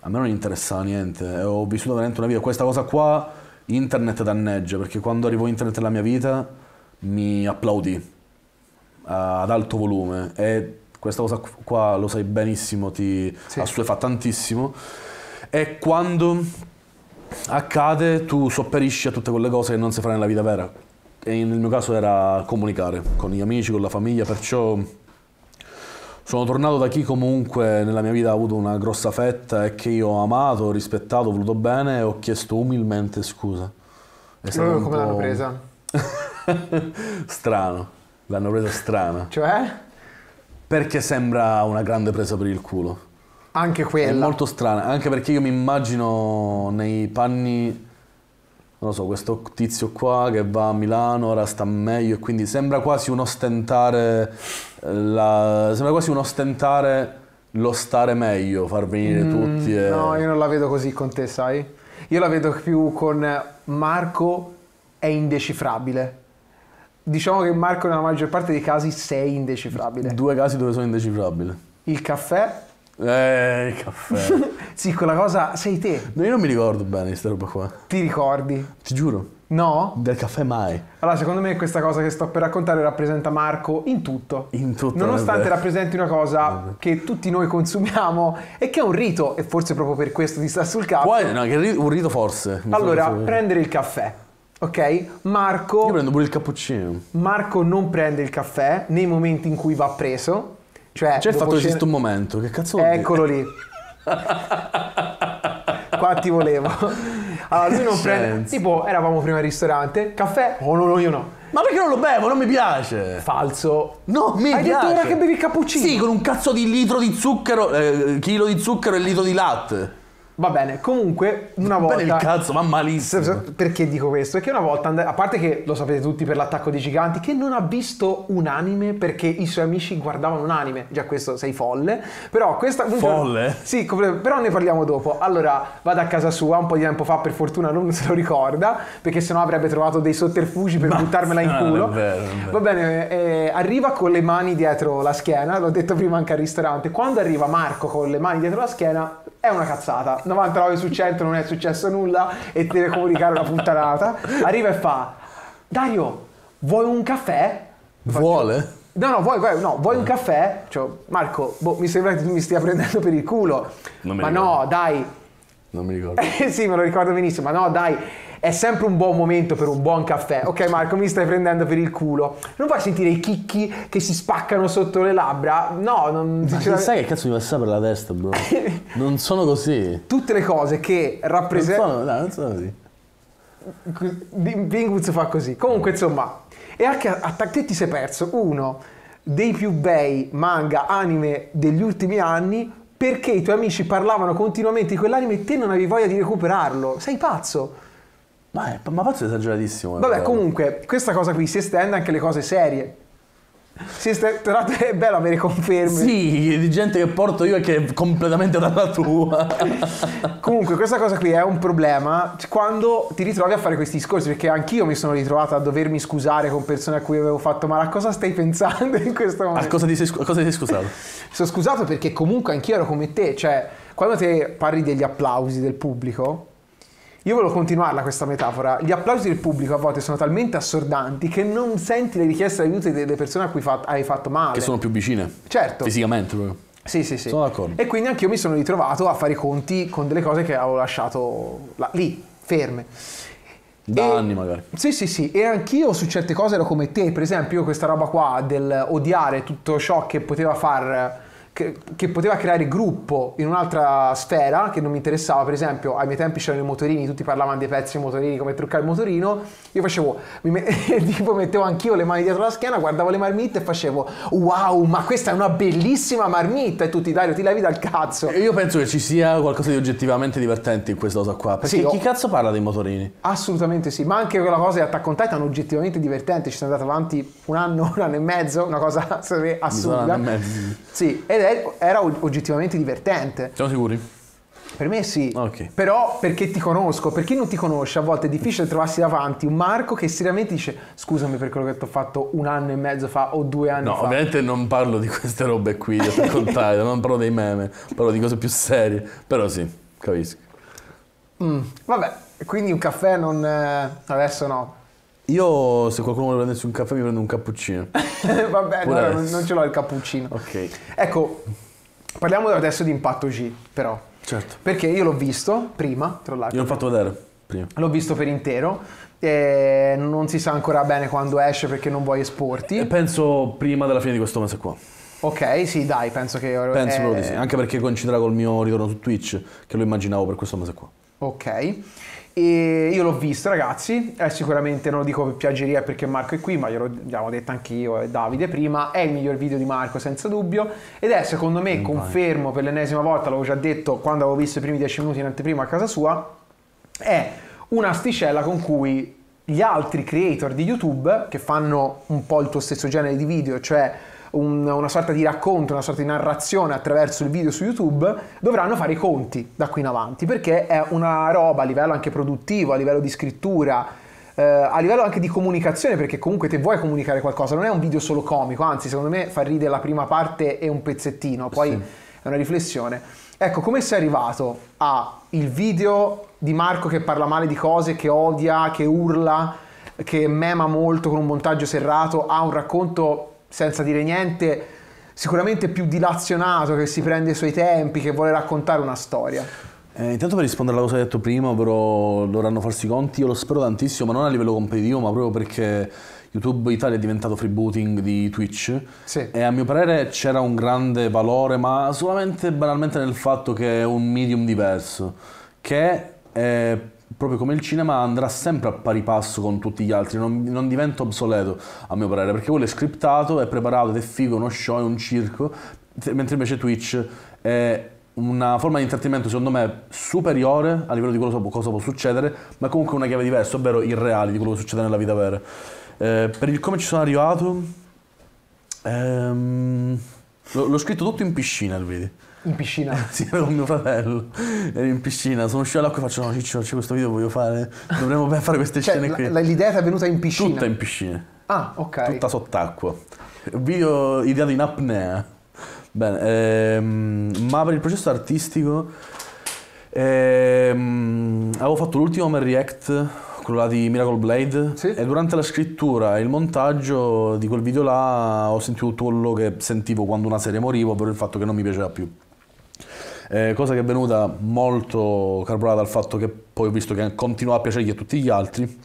A me non interessava niente, ho vissuto veramente una vita. Questa cosa qua internet danneggia perché quando arrivò internet nella mia vita mi applaudì ad alto volume e questa cosa qua lo sai benissimo, ti sì. assuefa tantissimo. E quando accade tu sopperisci a tutte quelle cose che non si fa nella vita vera. E nel mio caso era comunicare con gli amici, con la famiglia, perciò sono tornato da chi comunque nella mia vita ha avuto una grossa fetta e che io ho amato, rispettato, voluto bene e ho chiesto umilmente scusa. È stato come l'hanno presa? [laughs] strano, l'hanno presa strana. Cioè? perché sembra una grande presa per il culo. Anche quella. È molto strana, anche perché io mi immagino nei panni, non lo so, questo tizio qua che va a Milano, ora sta meglio, e quindi sembra quasi un ostentare, eh, la, sembra quasi un ostentare lo stare meglio, far venire mm, tutti. E... No, io non la vedo così con te, sai? Io la vedo più con Marco è indecifrabile. Diciamo che Marco nella maggior parte dei casi sei indecifrabile. Due casi dove sono indecifrabile. Il caffè. Eh, il caffè. [laughs] sì, quella cosa sei te. No, io non mi ricordo bene questa roba qua. Ti ricordi? Ti giuro. No? Del caffè mai. Allora, secondo me questa cosa che sto per raccontare rappresenta Marco in tutto. In tutto. Nonostante rappresenti una cosa vabbè. che tutti noi consumiamo e che è un rito, e forse proprio per questo ti sta sul capo. Poi, no, che un rito forse. Allora, prendere il caffè. Ok? Marco... Io prendo pure il cappuccino. Marco non prende il caffè nei momenti in cui va preso. Cioè, C'è il fatto che esiste un momento, che cazzo vuol Eccolo lì. Qua ti volevo. Allora, lui non prende... Tipo, eravamo prima al ristorante, caffè? Oh no, no, io no. Ma perché non lo bevo? Non mi piace. Falso. No, mi Hai piace. Hai detto ora che bevi il cappuccino. Sì, con un cazzo di litro di zucchero, eh, chilo di zucchero e litro di latte. Va bene, comunque una volta... Bene il cazzo, ma malissimo. Perché dico questo? Perché una volta, a parte che lo sapete tutti per l'attacco dei giganti, che non ha visto un anime perché i suoi amici guardavano un anime. Già questo sei folle. Però questa... Folle? Giorno... Sì, però ne parliamo dopo. Allora, vado a casa sua un po' di tempo fa, per fortuna non se lo ricorda, perché sennò avrebbe trovato dei sotterfugi per ma buttarmela in ah, culo. Vero, vero. Va bene, eh, arriva con le mani dietro la schiena, l'ho detto prima anche al ristorante. Quando arriva Marco con le mani dietro la schiena, è una cazzata. 99 su 100 non è successo nulla e deve comunicare una puttanata. Arriva e fa: Dario, vuoi un caffè? Vuole? No, no, vuoi, vuoi, no, vuoi un caffè? Cioè, Marco, boh, mi sembra che tu mi stia prendendo per il culo. Ma ricordo. no, dai. Non mi ricordo. Eh, [laughs] sì, me lo ricordo benissimo, ma no, dai è sempre un buon momento per un buon caffè. Ok Marco, mi stai prendendo per il culo. Non vuoi sentire i chicchi che si spaccano sotto le labbra? No, non... Ma sai che cazzo mi passa per la testa, bro? [laughs] non sono così. Tutte le cose che rappresentano... no, non sono così. Pinguz fa così. Comunque, insomma, e anche a Tacchetti si è perso uno dei più bei manga anime degli ultimi anni perché i tuoi amici parlavano continuamente di quell'anime e te non avevi voglia di recuperarlo. Sei pazzo. Ma, è, ma pazzo è esageratissimo. Vabbè, però. comunque, questa cosa qui si estende anche alle cose serie. Si estende, tra l'altro [laughs] è bello avere conferme. Sì, di gente che porto io e che è completamente dalla tua. [laughs] comunque, questa cosa qui è un problema quando ti ritrovi a fare questi discorsi, perché anch'io mi sono ritrovato a dovermi scusare con persone a cui avevo fatto, ma a cosa stai pensando in questo momento? A cosa ti sei, cosa ti sei scusato? [laughs] sono scusato perché comunque anch'io ero come te, cioè, quando te parli degli applausi del pubblico io volevo continuarla questa metafora. Gli applausi del pubblico a volte sono talmente assordanti che non senti le richieste di aiuto delle persone a cui fa- hai fatto male. Che sono più vicine. Certo. Fisicamente proprio. Sì, sì, sì. Sono d'accordo. E quindi anch'io mi sono ritrovato a fare i conti con delle cose che avevo lasciato là, lì, ferme. Da e, anni magari. Sì, sì, sì. E anch'io su certe cose ero come te. Per esempio, io questa roba qua del odiare tutto ciò che poteva far che, che, poteva creare gruppo in un'altra sfera che non mi interessava, per esempio ai miei tempi c'erano i motorini, tutti parlavano dei pezzi dei motorini, come truccare il motorino, io facevo, me, [laughs] tipo mettevo anch'io le mani dietro la schiena, guardavo le marmitte e facevo wow, ma questa è una bellissima marmitta e tutti Dario ti levi dal cazzo. Io penso che ci sia qualcosa di oggettivamente divertente in questa cosa qua, perché sì, chi ho... cazzo parla dei motorini? Assolutamente sì, ma anche quella cosa di Attack on Titan oggettivamente divertente, ci sono andato avanti un anno, [laughs] un anno e mezzo, una cosa [laughs] assurda. Un anno e mezzo. Sì, ed ed era oggettivamente divertente. Siamo sicuri? Per me sì, okay. però perché ti conosco, per chi non ti conosce a volte è difficile trovarsi davanti un Marco che seriamente dice scusami per quello che ti ho fatto un anno e mezzo fa o due anni no, fa. No, ovviamente non parlo di queste robe qui, per [laughs] contare, non parlo dei meme, parlo di cose più serie, però sì, capisco. Mm, vabbè, quindi un caffè non... Eh, adesso no, io, se qualcuno vuole prendersi un caffè, mi prendo un cappuccino. [laughs] Vabbè, no, non, non ce l'ho il cappuccino. Ok. Ecco, parliamo adesso di Impatto G, però. Certo. Perché io l'ho visto prima, tra l'altro. Io l'ho fatto vedere prima. L'ho visto per intero. E non si sa ancora bene quando esce perché non vuoi esporti. E penso prima della fine di questo mese qua. Ok, sì, dai, penso che... Penso proprio è... Eh, di sì, anche perché coinciderà col mio ritorno su Twitch, che lo immaginavo per questo mese qua. Ok. E io l'ho visto, ragazzi. È eh, sicuramente non lo dico per piaggeria perché Marco è qui, ma glielo abbiamo detto anch'io e Davide prima. È il miglior video di Marco, senza dubbio. Ed è secondo me, mm, confermo per l'ennesima volta, l'avevo già detto quando avevo visto i primi 10 minuti in anteprima a casa sua. È un'asticella con cui gli altri creator di YouTube che fanno un po' il tuo stesso genere di video, cioè un, una sorta di racconto, una sorta di narrazione attraverso il video su YouTube, dovranno fare i conti da qui in avanti, perché è una roba a livello anche produttivo, a livello di scrittura, eh, a livello anche di comunicazione, perché comunque te vuoi comunicare qualcosa, non è un video solo comico, anzi secondo me fa ridere la prima parte e un pezzettino, poi sì. è una riflessione. Ecco, come sei arrivato al video di Marco che parla male di cose, che odia, che urla, che mema molto con un montaggio serrato, ha un racconto senza dire niente, sicuramente più dilazionato, che si prende i suoi tempi, che vuole raccontare una storia. Eh, intanto per rispondere alla cosa che hai detto prima, ovvero dovranno farsi i conti, io lo spero tantissimo, ma non a livello competitivo, ma proprio perché YouTube Italia è diventato freebooting di Twitch sì. e a mio parere c'era un grande valore, ma solamente banalmente nel fatto che è un medium diverso, che è proprio come il cinema andrà sempre a pari passo con tutti gli altri, non, non, diventa obsoleto a mio parere, perché quello è scriptato, è preparato ed è figo, uno show, è un circo, mentre invece Twitch è una forma di intrattenimento secondo me superiore a livello di quello cosa può succedere, ma comunque una chiave diversa, ovvero irreale di quello che succede nella vita vera. Eh, per il come ci sono arrivato, ehm, l'ho scritto tutto in piscina, vedi. In piscina? [laughs] sì, ero con mio fratello. Ero in piscina, sono uscito all'acqua e faccio no Ciccio, c'è questo video voglio fare, dovremmo fare queste cioè, scene qui. l'idea ti è venuta in piscina? Tutta in piscina. Ah, ok. Tutta sott'acqua. Video ideato in apnea. Bene, ehm, ma per il processo artistico ehm, avevo fatto l'ultimo Home React, quello là di Miracle Blade, sì? e durante la scrittura e il montaggio di quel video là ho sentito tutto quello che sentivo quando una serie moriva, ovvero il fatto che non mi piaceva più eh, cosa che è venuta molto carburata dal fatto che poi ho visto che continuava a piacergli a tutti gli altri.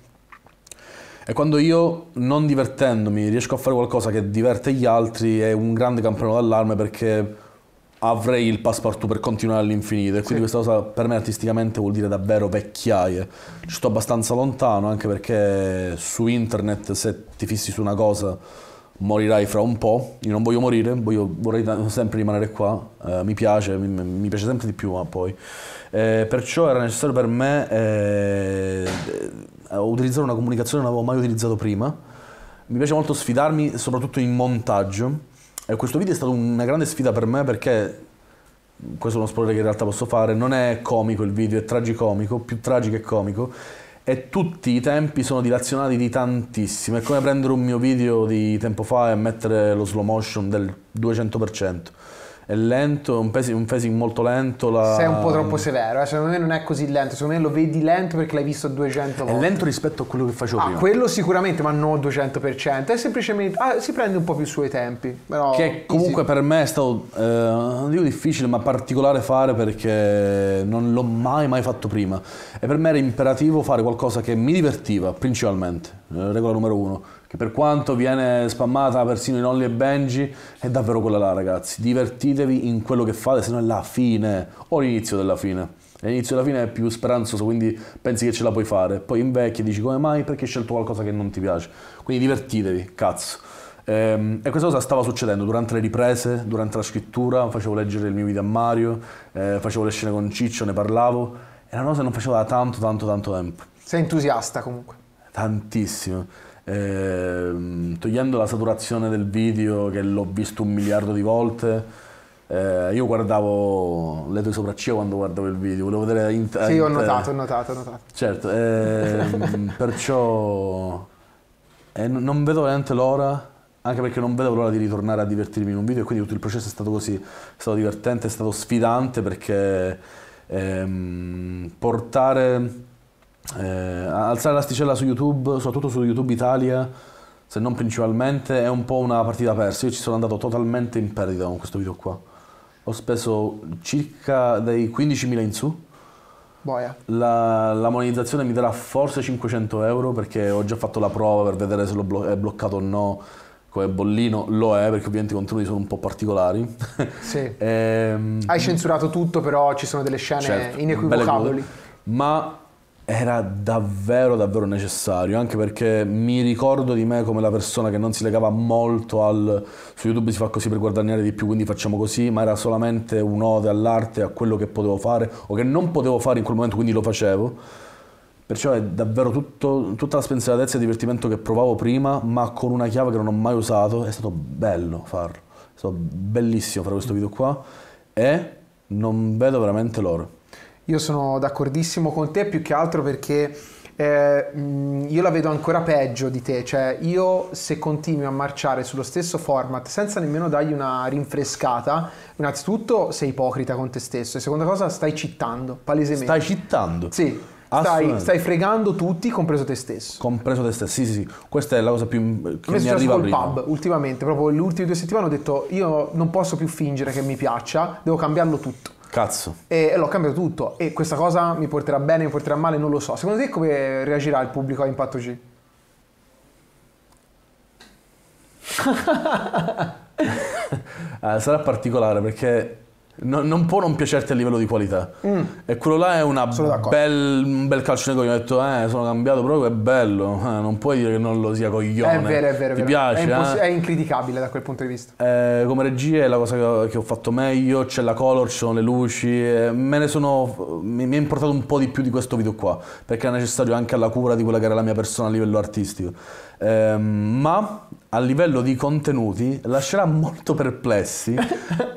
E quando io, non divertendomi, riesco a fare qualcosa che diverte gli altri, è un grande campanello d'allarme perché avrei il passaporto per continuare all'infinito. E quindi sì. questa cosa per me artisticamente vuol dire davvero vecchiaie. Ci sto abbastanza lontano, anche perché su internet se ti fissi su una cosa morirai fra un po', io non voglio morire, voglio, vorrei sempre rimanere qua, eh, mi piace, mi, mi, piace sempre di più, ma poi. Eh, perciò era necessario per me eh, eh, utilizzare una comunicazione che non avevo mai utilizzato prima, mi piace molto sfidarmi, soprattutto in montaggio, e questo video è stato una grande sfida per me perché, questo è uno spoiler che in realtà posso fare, non è comico il video, è tragicomico, più tragico che comico, e tutti i tempi sono dilazionati di tantissimo. È come prendere un mio video di tempo fa e mettere lo slow motion del 200% è lento, un pacing, un pacing molto lento. La... Sei un po' troppo severo, eh? secondo me non è così lento, secondo me lo vedi lento perché l'hai visto 200 volte. È lento rispetto a quello che facevo ah, prima. Quello sicuramente, ma non 200%, è semplicemente, ah, si prende un po' più i suoi tempi. Però... Che comunque per me è stato, eh, non dico difficile, ma particolare fare perché non l'ho mai mai fatto prima. E per me era imperativo fare qualcosa che mi divertiva, principalmente, eh, regola numero uno che per quanto viene spammata persino in Olly e Benji, è davvero quella là, ragazzi. Divertitevi in quello che fate, se no è la fine o l'inizio della fine. L'inizio della fine è più speranzoso, quindi pensi che ce la puoi fare. Poi invecchi e dici come mai? Perché hai scelto qualcosa che non ti piace. Quindi divertitevi, cazzo. Ehm, e questa cosa stava succedendo durante le riprese, durante la scrittura, facevo leggere il mio video a Mario, eh, facevo le scene con Ciccio, ne parlavo. Era una cosa che non facevo da tanto, tanto, tanto tempo. Sei entusiasta comunque. Tantissimo eh, togliendo la saturazione del video che l'ho visto un miliardo di volte. Eh, io guardavo le tue sopracciglia quando guardavo il video, volevo vedere inter- Sì, ho notato, ho notato, ho notato. Certo, eh, [laughs] perciò eh, non vedo veramente l'ora, anche perché non vedo l'ora di ritornare a divertirmi in un video e quindi tutto il processo è stato così, è stato divertente, è stato sfidante perché ehm, portare eh, alzare l'asticella su YouTube, soprattutto su YouTube Italia, se non principalmente, è un po' una partita persa. Io ci sono andato totalmente in perdita con questo video qua. Ho speso circa dei 15.000 in su. Boia. La, la, monetizzazione mi darà forse 500 euro perché ho già fatto la prova per vedere se blo- è bloccato o no. Come bollino lo è perché ovviamente i contenuti sono un po' particolari. [laughs] Sì. e, ehm, Hai censurato tutto, però ci sono delle scene certo, inequivocabili. Ma era davvero davvero necessario, anche perché mi ricordo di me come la persona che non si legava molto al su YouTube si fa così per guadagnare di più, quindi facciamo così, ma era solamente un'ode all'arte, a quello che potevo fare o che non potevo fare in quel momento, quindi lo facevo. Perciò è davvero tutto, tutta la spensieratezza e divertimento che provavo prima, ma con una chiave che non ho mai usato, è stato bello farlo. È stato bellissimo fare questo video qua e non vedo veramente l'ora. Io sono d'accordissimo con te più che altro perché eh, io la vedo ancora peggio di te, cioè io se continui a marciare sullo stesso format senza nemmeno dargli una rinfrescata, innanzitutto sei ipocrita con te stesso e seconda cosa stai cittando, palesemente. Stai cittando? Sì. Stai, stai, fregando tutti, compreso te stesso. Compreso te stesso, sì, sì, sì. Questa è la cosa più che mi, mi arriva prima. pub ultimamente, proprio le ultime due settimane ho detto io non posso più fingere che mi piaccia, devo cambiarlo tutto. Cazzo. E, e l'ho cambiato tutto. E questa cosa mi porterà bene, mi porterà male, non lo so. Secondo te come reagirà il pubblico a Impatto G? [laughs] Eh, sarà particolare perché no, non può non piacerti a livello di qualità. Mm. E quello là è bel, un bel calcio negli occhi. Ho detto, eh, sono cambiato proprio, è bello. Eh, non puoi dire che non lo sia coglione. È vero, è vero. Ti è vero. piace? È, eh? è, incriticabile da quel punto di vista. Eh, come regia è la cosa che ho, che ho fatto meglio. C'è la color, ci sono le luci. Eh, me ne sono. Mi, mi è importato un po' di più di questo video qua. Perché è necessario anche alla cura di quella che era la mia persona a livello artistico. Ehm, ma a livello di contenuti lascerà molto perplessi [laughs]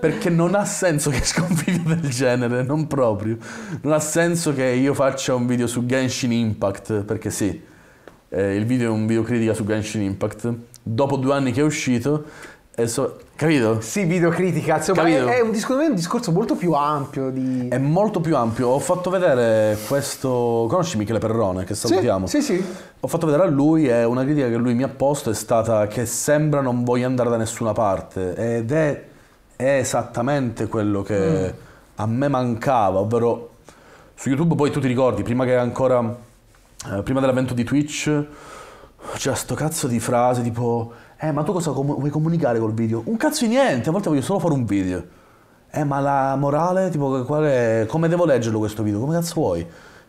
perché non ha senso che esca un video del genere, non proprio. Non ha senso che io faccia un video su Genshin Impact, perché sì, eh, il video è un video critica su Genshin Impact. Dopo due anni che è uscito eh, so, capito? Sì, videocritica, insomma, è, è, un discorso, è, un discorso, molto più ampio di... È molto più ampio, ho fatto vedere questo... Conosci Michele Perrone, che salutiamo? Sì, sì, sì. Ho fatto vedere a lui e una critica che lui mi ha posto è stata che sembra non voglia andare da nessuna parte ed è, è esattamente quello che mm. a me mancava, ovvero su YouTube poi tu ti ricordi, prima che ancora... Eh, prima dell'avvento di Twitch c'era sto cazzo di frase tipo eh, ma tu cosa com- vuoi comunicare col video? Un cazzo di niente, a volte voglio solo fare un video. Eh, ma la morale, tipo, è... come devo leggerlo questo video? Come cazzo vuoi?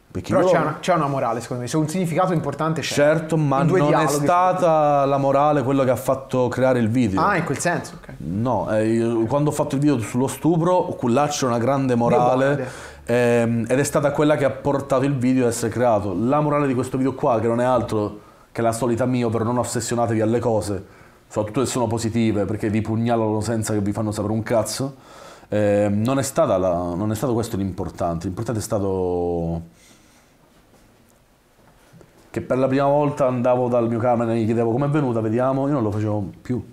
Perché Però io... c'è, una, c'è, una, morale, secondo me, c'è un significato importante. C'è. Certo, ma non dialoghi, è stata la morale quello che ha fatto creare il video. Ah, in quel senso. Okay. No, eh, io, quando ho fatto il video sullo stupro, là una grande morale. Ehm, ed è stata quella che ha portato il video ad essere creato. La morale di questo video qua, che non è altro che la solita mio per non ossessionatevi alle cose soprattutto se sono positive, perché vi pugnalano senza che vi fanno sapere un cazzo. Eh, non, è la, non, è stato questo l'importante, l'importante è stato che per la prima volta andavo dal mio camera e gli chiedevo com'è venuta, vediamo, io non lo facevo più.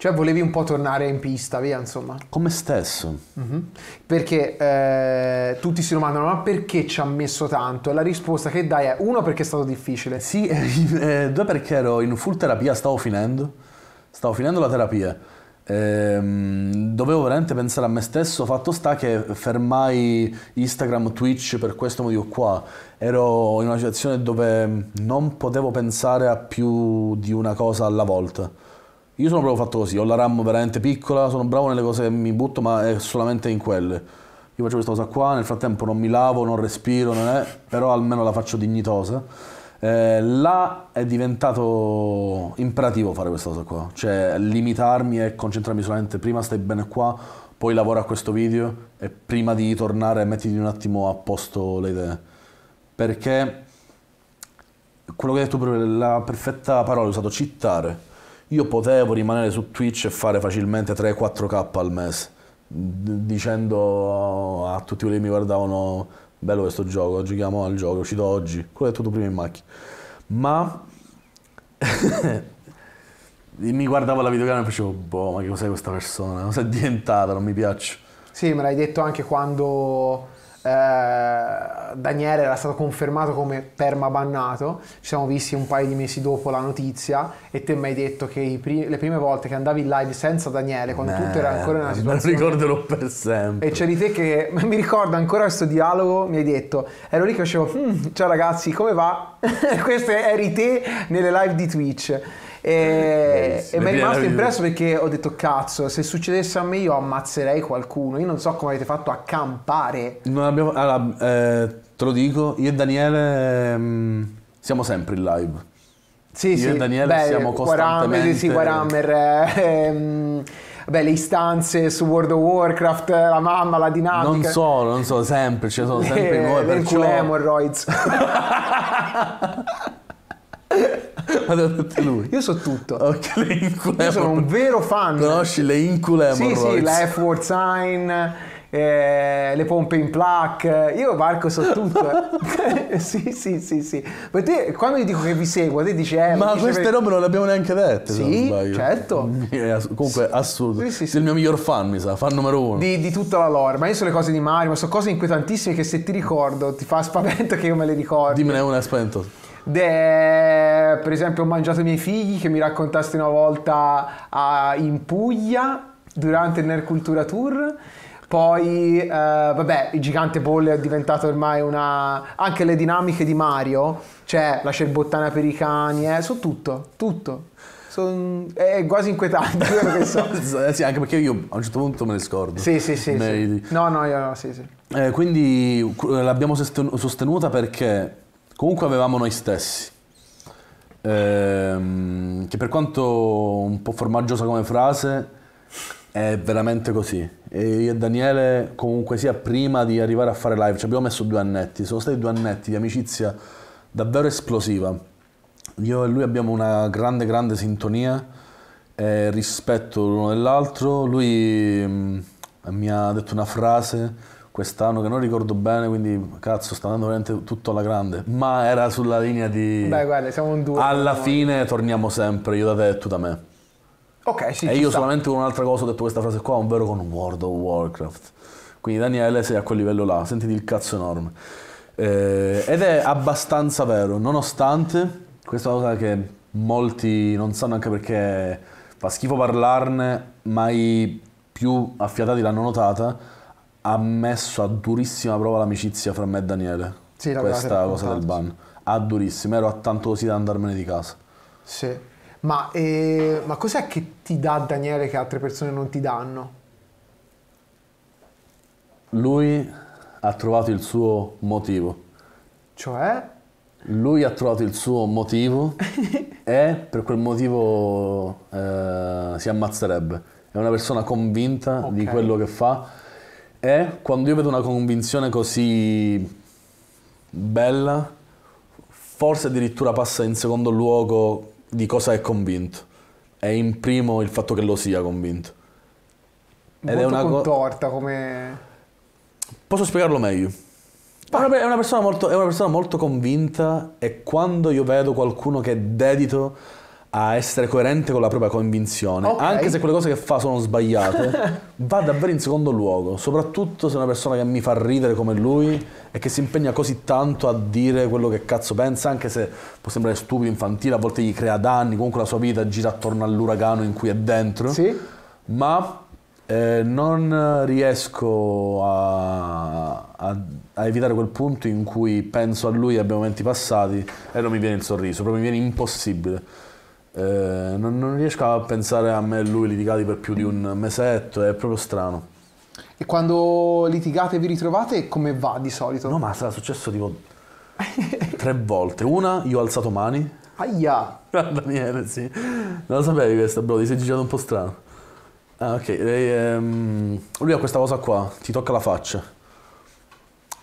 Cioè volevi un po' tornare in pista, via insomma. Come stesso. Mm-hmm. Perché eh, tutti si domandano ma perché ci ha messo tanto? E la risposta che dai è uno perché è stato difficile. Sì, eh, [laughs] eh due perché ero in full terapia, stavo finendo, stavo finendo la terapia. Ehm, dovevo veramente pensare a me stesso, fatto sta che fermai Instagram, Twitch per questo motivo qua. Ero in una situazione dove non potevo pensare a più di una cosa alla volta io sono proprio fatto così, ho la RAM veramente piccola, sono bravo nelle cose che mi butto, ma è solamente in quelle. Io faccio questa cosa qua, nel frattempo non mi lavo, non respiro, non è, però almeno la faccio dignitosa. Eh, là è diventato imperativo fare questa cosa qua, cioè limitarmi e concentrarmi solamente prima stai bene qua, poi lavora a questo video e prima di tornare mettiti un attimo a posto le idee. Perché quello che hai detto, la perfetta parola, hai usato cittare io potevo rimanere su Twitch e fare facilmente 3-4k al mese, dicendo a tutti quelli che mi guardavano, bello questo gioco, giochiamo al gioco, è uscito oggi, quello è tutto prima in macchina. Ma [laughs] mi guardavo la videocamera e facevo, boh, ma che cos'è questa persona? Cos'è diventata? Non mi piace. Sì, me l'hai detto anche quando eh, Daniele era stato confermato come permabannato, ci siamo visti un paio di mesi dopo la notizia e te mi hai detto che primi, le prime volte che andavi in live senza Daniele, quando Beh, tutto era ancora in una situazione... Me lo ricorderò per sempre. E c'eri te che [laughs] mi ricorda ancora questo dialogo, mi hai detto, ero lì che facevo, hm, ciao ragazzi, come va? [laughs] Questo eri te nelle live di Twitch. E, eh, e mi è rimasto eh, impresso perché ho detto cazzo, se succedesse a me io ammazzerei qualcuno. Io non so come avete fatto a campare. Non abbiamo, allora, eh, te lo dico, io e Daniele ehm, siamo sempre in live. Sì, io sì. e Daniele Beh, siamo costantemente... Sì, sì, Warhammer... Ehm, Beh, le istanze su World of Warcraft, la mamma, la dinamica. Non so, non so, sempre, ci cioè sono sempre [laughs] nuove. Perciò... Hercule Hemorrhoids. [laughs] [laughs] ha detto lui. Io so tutto. Okay, le Io sono un vero fan. Conosci le incule Sì, sì, la F-word sign, eh, le pompe in plaque. Io Marco so tutto. Eh. [laughs] [laughs] sì, sì, sì, sì. Ma te, quando gli dico che vi seguo, te dici... Eh, Ma queste per... robe non le abbiamo neanche dette, Sì, certo. Eh, comunque, sì. assurdo. Sì, sì, sì, Sei il mio miglior fan, mi sa, fan numero uno. Di, di tutta la lore. Ma io so le cose di Mario, ma so cose inquietantissime che se ti ricordo ti fa spavento che io me le ricordo. Dimmene una, spento. De, per esempio ho mangiato i miei figli che mi raccontaste una volta a, in Puglia durante il Nercultura Tour. Poi, eh, vabbè, il gigante bolle è diventato ormai una... anche le dinamiche di Mario, cioè la cerbottana per i cani, eh, su tutto, tutto. Sono, è quasi inquietante [laughs] quello che so. [laughs] Eh sì, anche perché io a un certo punto me ne scordo. Sì, sì, sì. sì. No, no, io no, sì, sì. Eh, quindi l'abbiamo sostenuta perché comunque avevamo noi stessi. Ehm, che per quanto un po' formaggiosa come frase, è veramente così. E io e Daniele, comunque sia, prima di arrivare a fare live, ci abbiamo messo due annetti. Sono stati due annetti di amicizia davvero esplosiva. Io e lui abbiamo una grande, grande sintonia e rispetto l'uno dell'altro. Lui mh, mm, mi ha detto una frase quest'anno che non ricordo bene, quindi cazzo sta andando veramente tutto alla grande, ma era sulla linea di... Beh guarda, siamo un duo. Alla no? fine torniamo sempre, io da te e tu da me. Ok, sì. E io sta. solamente con un'altra cosa ho detto questa frase qua, un vero con World of Warcraft. Quindi Daniele sei a quel livello là, sentiti il cazzo enorme. Eh, ed è abbastanza vero, nonostante questa cosa che molti non sanno anche perché fa schifo parlarne, ma i più affiatati l'hanno notata ha messo a durissima prova l'amicizia fra me e Daniele. Sì, Questa cosa del ban. A durissima, ero a tanto così da andarmene di casa. Sì. Ma, eh, ma cos'è che ti dà Daniele che altre persone non ti danno? Lui ha trovato il suo motivo. Cioè? Lui ha trovato il suo motivo [laughs] e per quel motivo eh, si ammazzerebbe. È una persona convinta okay. di quello che fa e quando io vedo una convinzione così bella, forse addirittura passa in secondo luogo di cosa è convinto e in primo il fatto che lo sia convinto. Ed Molto è una contorta come... Posso spiegarlo meglio? È una, è, molto, è una, persona molto, convinta e quando io vedo qualcuno che è dedito a essere coerente con la propria convinzione, okay. anche se quelle cose che fa sono sbagliate, [laughs] va davvero in secondo luogo, soprattutto se è una persona che mi fa ridere come lui e che si impegna così tanto a dire quello che cazzo pensa, anche se può sembrare stupido, infantile, a volte gli crea danni, comunque la sua vita gira attorno all'uragano in cui è dentro, sì. ma eh, non riesco a, a, a, evitare quel punto in cui penso a lui e abbiamo momenti passati e non mi viene il sorriso, proprio mi viene impossibile eh, non, non, riesco a pensare a me e lui litigati per più di un mesetto, è proprio strano. E quando litigate e vi ritrovate, come va di solito? No, ma sarà successo tipo tre volte. Una, io ho alzato mani. Aia! Ah, Daniele, sì. Non lo sapevi questa, bro, ti sei girato un po' strano. Ah, ok. E, um, ehm, lui ha questa cosa qua, ti tocca la faccia.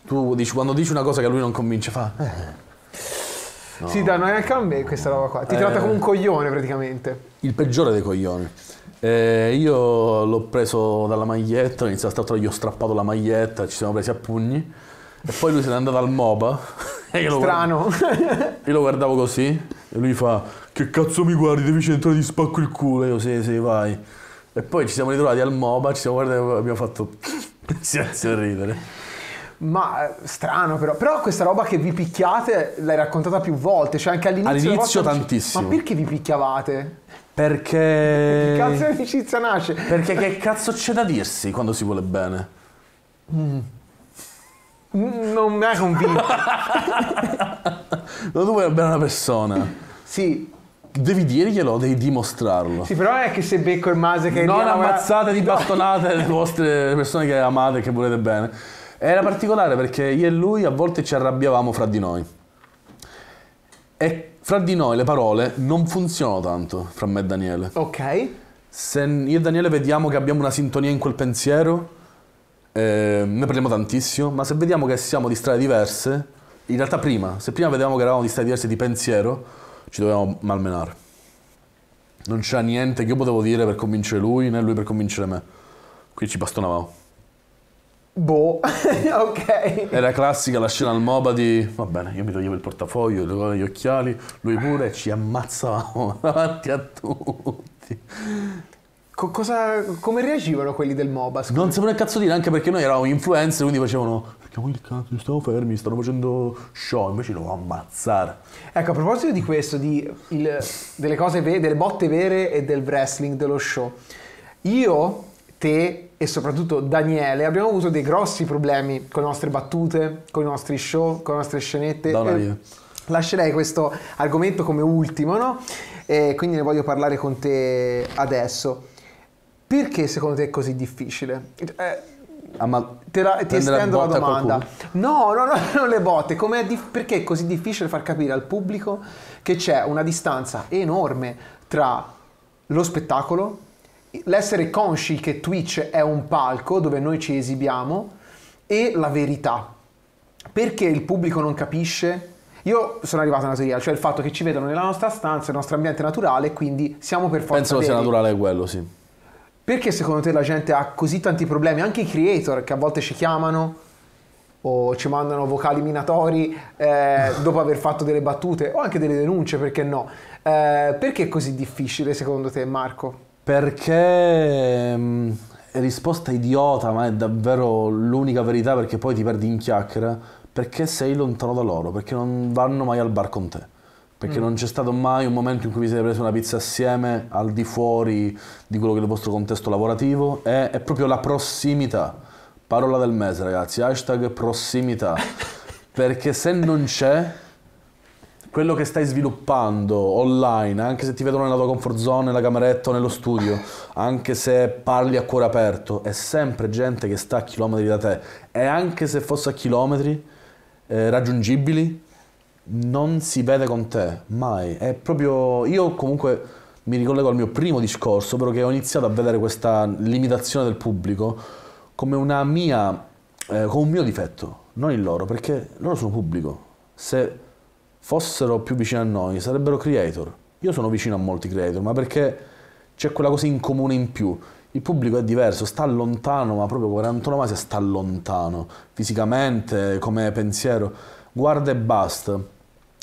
Tu dici, quando dici una cosa che a lui non convince, fa... Eh No. Sì, da noi al cambio questa roba qua. Ti eh, tratta come un coglione praticamente. Il peggiore dei coglioni. Eh, io l'ho preso dalla maglietta, ho iniziato a stare, gli ho strappato la maglietta, ci siamo presi a pugni. E poi lui se n'è andato al MOBA. [laughs] E io Strano. Guardavo, [laughs] io lo guardavo così e lui fa: Che cazzo mi guardi? Devi centrare, ti spacco il culo. E io, sì, sì, vai. E poi ci siamo ritrovati al MOBA, ci siamo guardati e abbiamo fatto. si [laughs] è ridere. Ma eh, strano però, però questa roba che vi picchiate l'hai raccontata più volte, cioè anche all'inizio... All'inizio tantissimo. Ma perché vi picchiavate? Perché... Che cazzo di amicizia nasce? Perché che cazzo c'è da dirsi quando si vuole bene? Mm. mm non mi hai convinto. [laughs] quando tu vuoi bene una persona. Sì, devi dirglielo, devi dimostrarlo. Sì, però non è che se becco il mase che... Non ammazzate di bastonate le vostre persone che amate e che volete bene. Era particolare perché io e lui a volte ci arrabbiavamo fra di noi. E fra di noi le parole non funzionano tanto, fra me e Daniele. Ok. Se io e Daniele vediamo che abbiamo una sintonia in quel pensiero, eh, noi parliamo tantissimo, ma se vediamo che siamo di strade diverse, in realtà prima, se prima vedevamo che eravamo di strade diverse di pensiero, ci dovevamo malmenare. Non c'era niente che io potevo dire per convincere lui, né lui per convincere me. Qui ci bastonavamo. Boh, [laughs] ok. Era classica la scena al MOBA di va bene, io mi toglievo il portafoglio, gli occhiali, lui pure ci ammazzavamo [laughs] davanti a tutti. Co- cosa, come reagivano quelli del MOBA? Scusa? Non sapevo che cazzo dire, anche perché noi eravamo influencer, quindi facevano perché il cazzo, stavo fermi, stanno facendo show, invece devo ammazzare. Ecco, a proposito di questo, di il, delle cose vere, delle botte vere e del wrestling, dello show, io, te e soprattutto Daniele abbiamo avuto dei grossi problemi con le nostre battute, con i nostri show, con le nostre scenette. Eh, lascerei questo argomento come ultimo, no? E quindi ne voglio parlare con te adesso. Perché secondo te è così difficile? Eh, Ah, te la, ti estendo la domanda. No, no, no, [laughs] non le botte. Dif- perché è così difficile far capire al pubblico che c'è una distanza enorme tra lo spettacolo l'essere consci che Twitch è un palco dove noi ci esibiamo e la verità. Perché il pubblico non capisce? Io sono arrivato a una teoria, cioè il fatto che ci vedono nella nostra stanza, nel nostro ambiente naturale, quindi siamo per forza Penso veri. sia naturale quello, sì. Perché secondo te la gente ha così tanti problemi? Anche i creator che a volte ci chiamano o ci mandano vocali minatori eh, [laughs] dopo aver fatto delle battute o anche delle denunce, perché no? Eh, perché è così difficile secondo te Marco? perché mh, mm, è risposta idiota, ma è davvero l'unica verità perché poi ti perdi in chiacchiera, perché sei lontano da loro, perché non vanno mai al bar con te. Perché mm. non c'è stato mai un momento in cui vi siete presi una pizza assieme al di fuori di quello che è il vostro contesto lavorativo, è, è proprio la prossimità. Parola del mese, ragazzi, hashtag prossimità. [laughs] perché se non c'è, quello che stai sviluppando online, anche se ti vedono nella tua comfort zone, nella cameretta o nello studio, anche se parli a cuore aperto, è sempre gente che sta a chilometri da te. E anche se fosse a chilometri eh, raggiungibili, non si vede con te, mai. È proprio... Io comunque mi ricollego al mio primo discorso, però che ho iniziato a vedere questa limitazione del pubblico come una mia, eh, come un mio difetto, non il loro, perché loro sono pubblico. Se fossero più vicini a noi sarebbero creator. Io sono vicino a molti creator, ma perché c'è quella cosa in comune in più. Il pubblico è diverso, sta lontano, ma proprio per antonomasia sta lontano, fisicamente, come pensiero. Guarda e basta.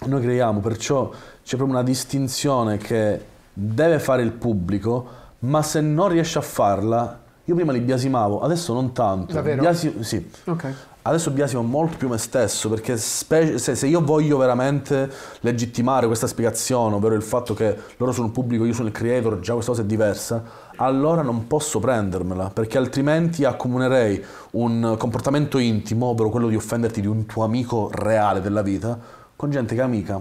Noi creiamo, perciò c'è proprio una distinzione che deve fare il pubblico, ma se non riesce a farla io prima li biasimavo, adesso non tanto. Davvero? Biasimo, sì. Ok. Adesso biasimo molto più me stesso, perché se, se, io voglio veramente legittimare questa spiegazione, ovvero il fatto che loro sono il pubblico, io sono il creator, già questa cosa è diversa, allora non posso prendermela, perché altrimenti accomunerei un comportamento intimo, ovvero quello di offenderti di un tuo amico reale della vita, con gente che amica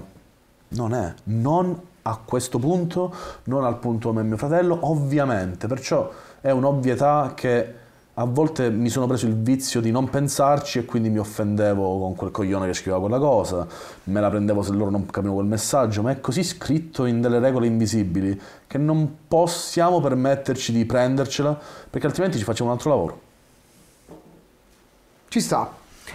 non è. Non a questo punto, non al punto come mio fratello, ovviamente. Perciò è un'ovvietà che a volte mi sono preso il vizio di non pensarci e quindi mi offendevo con quel coglione che scriveva quella cosa, me la prendevo se loro non capivano quel messaggio, ma è così scritto in delle regole invisibili che non possiamo permetterci di prendercela perché altrimenti ci facciamo un altro lavoro. Ci sta,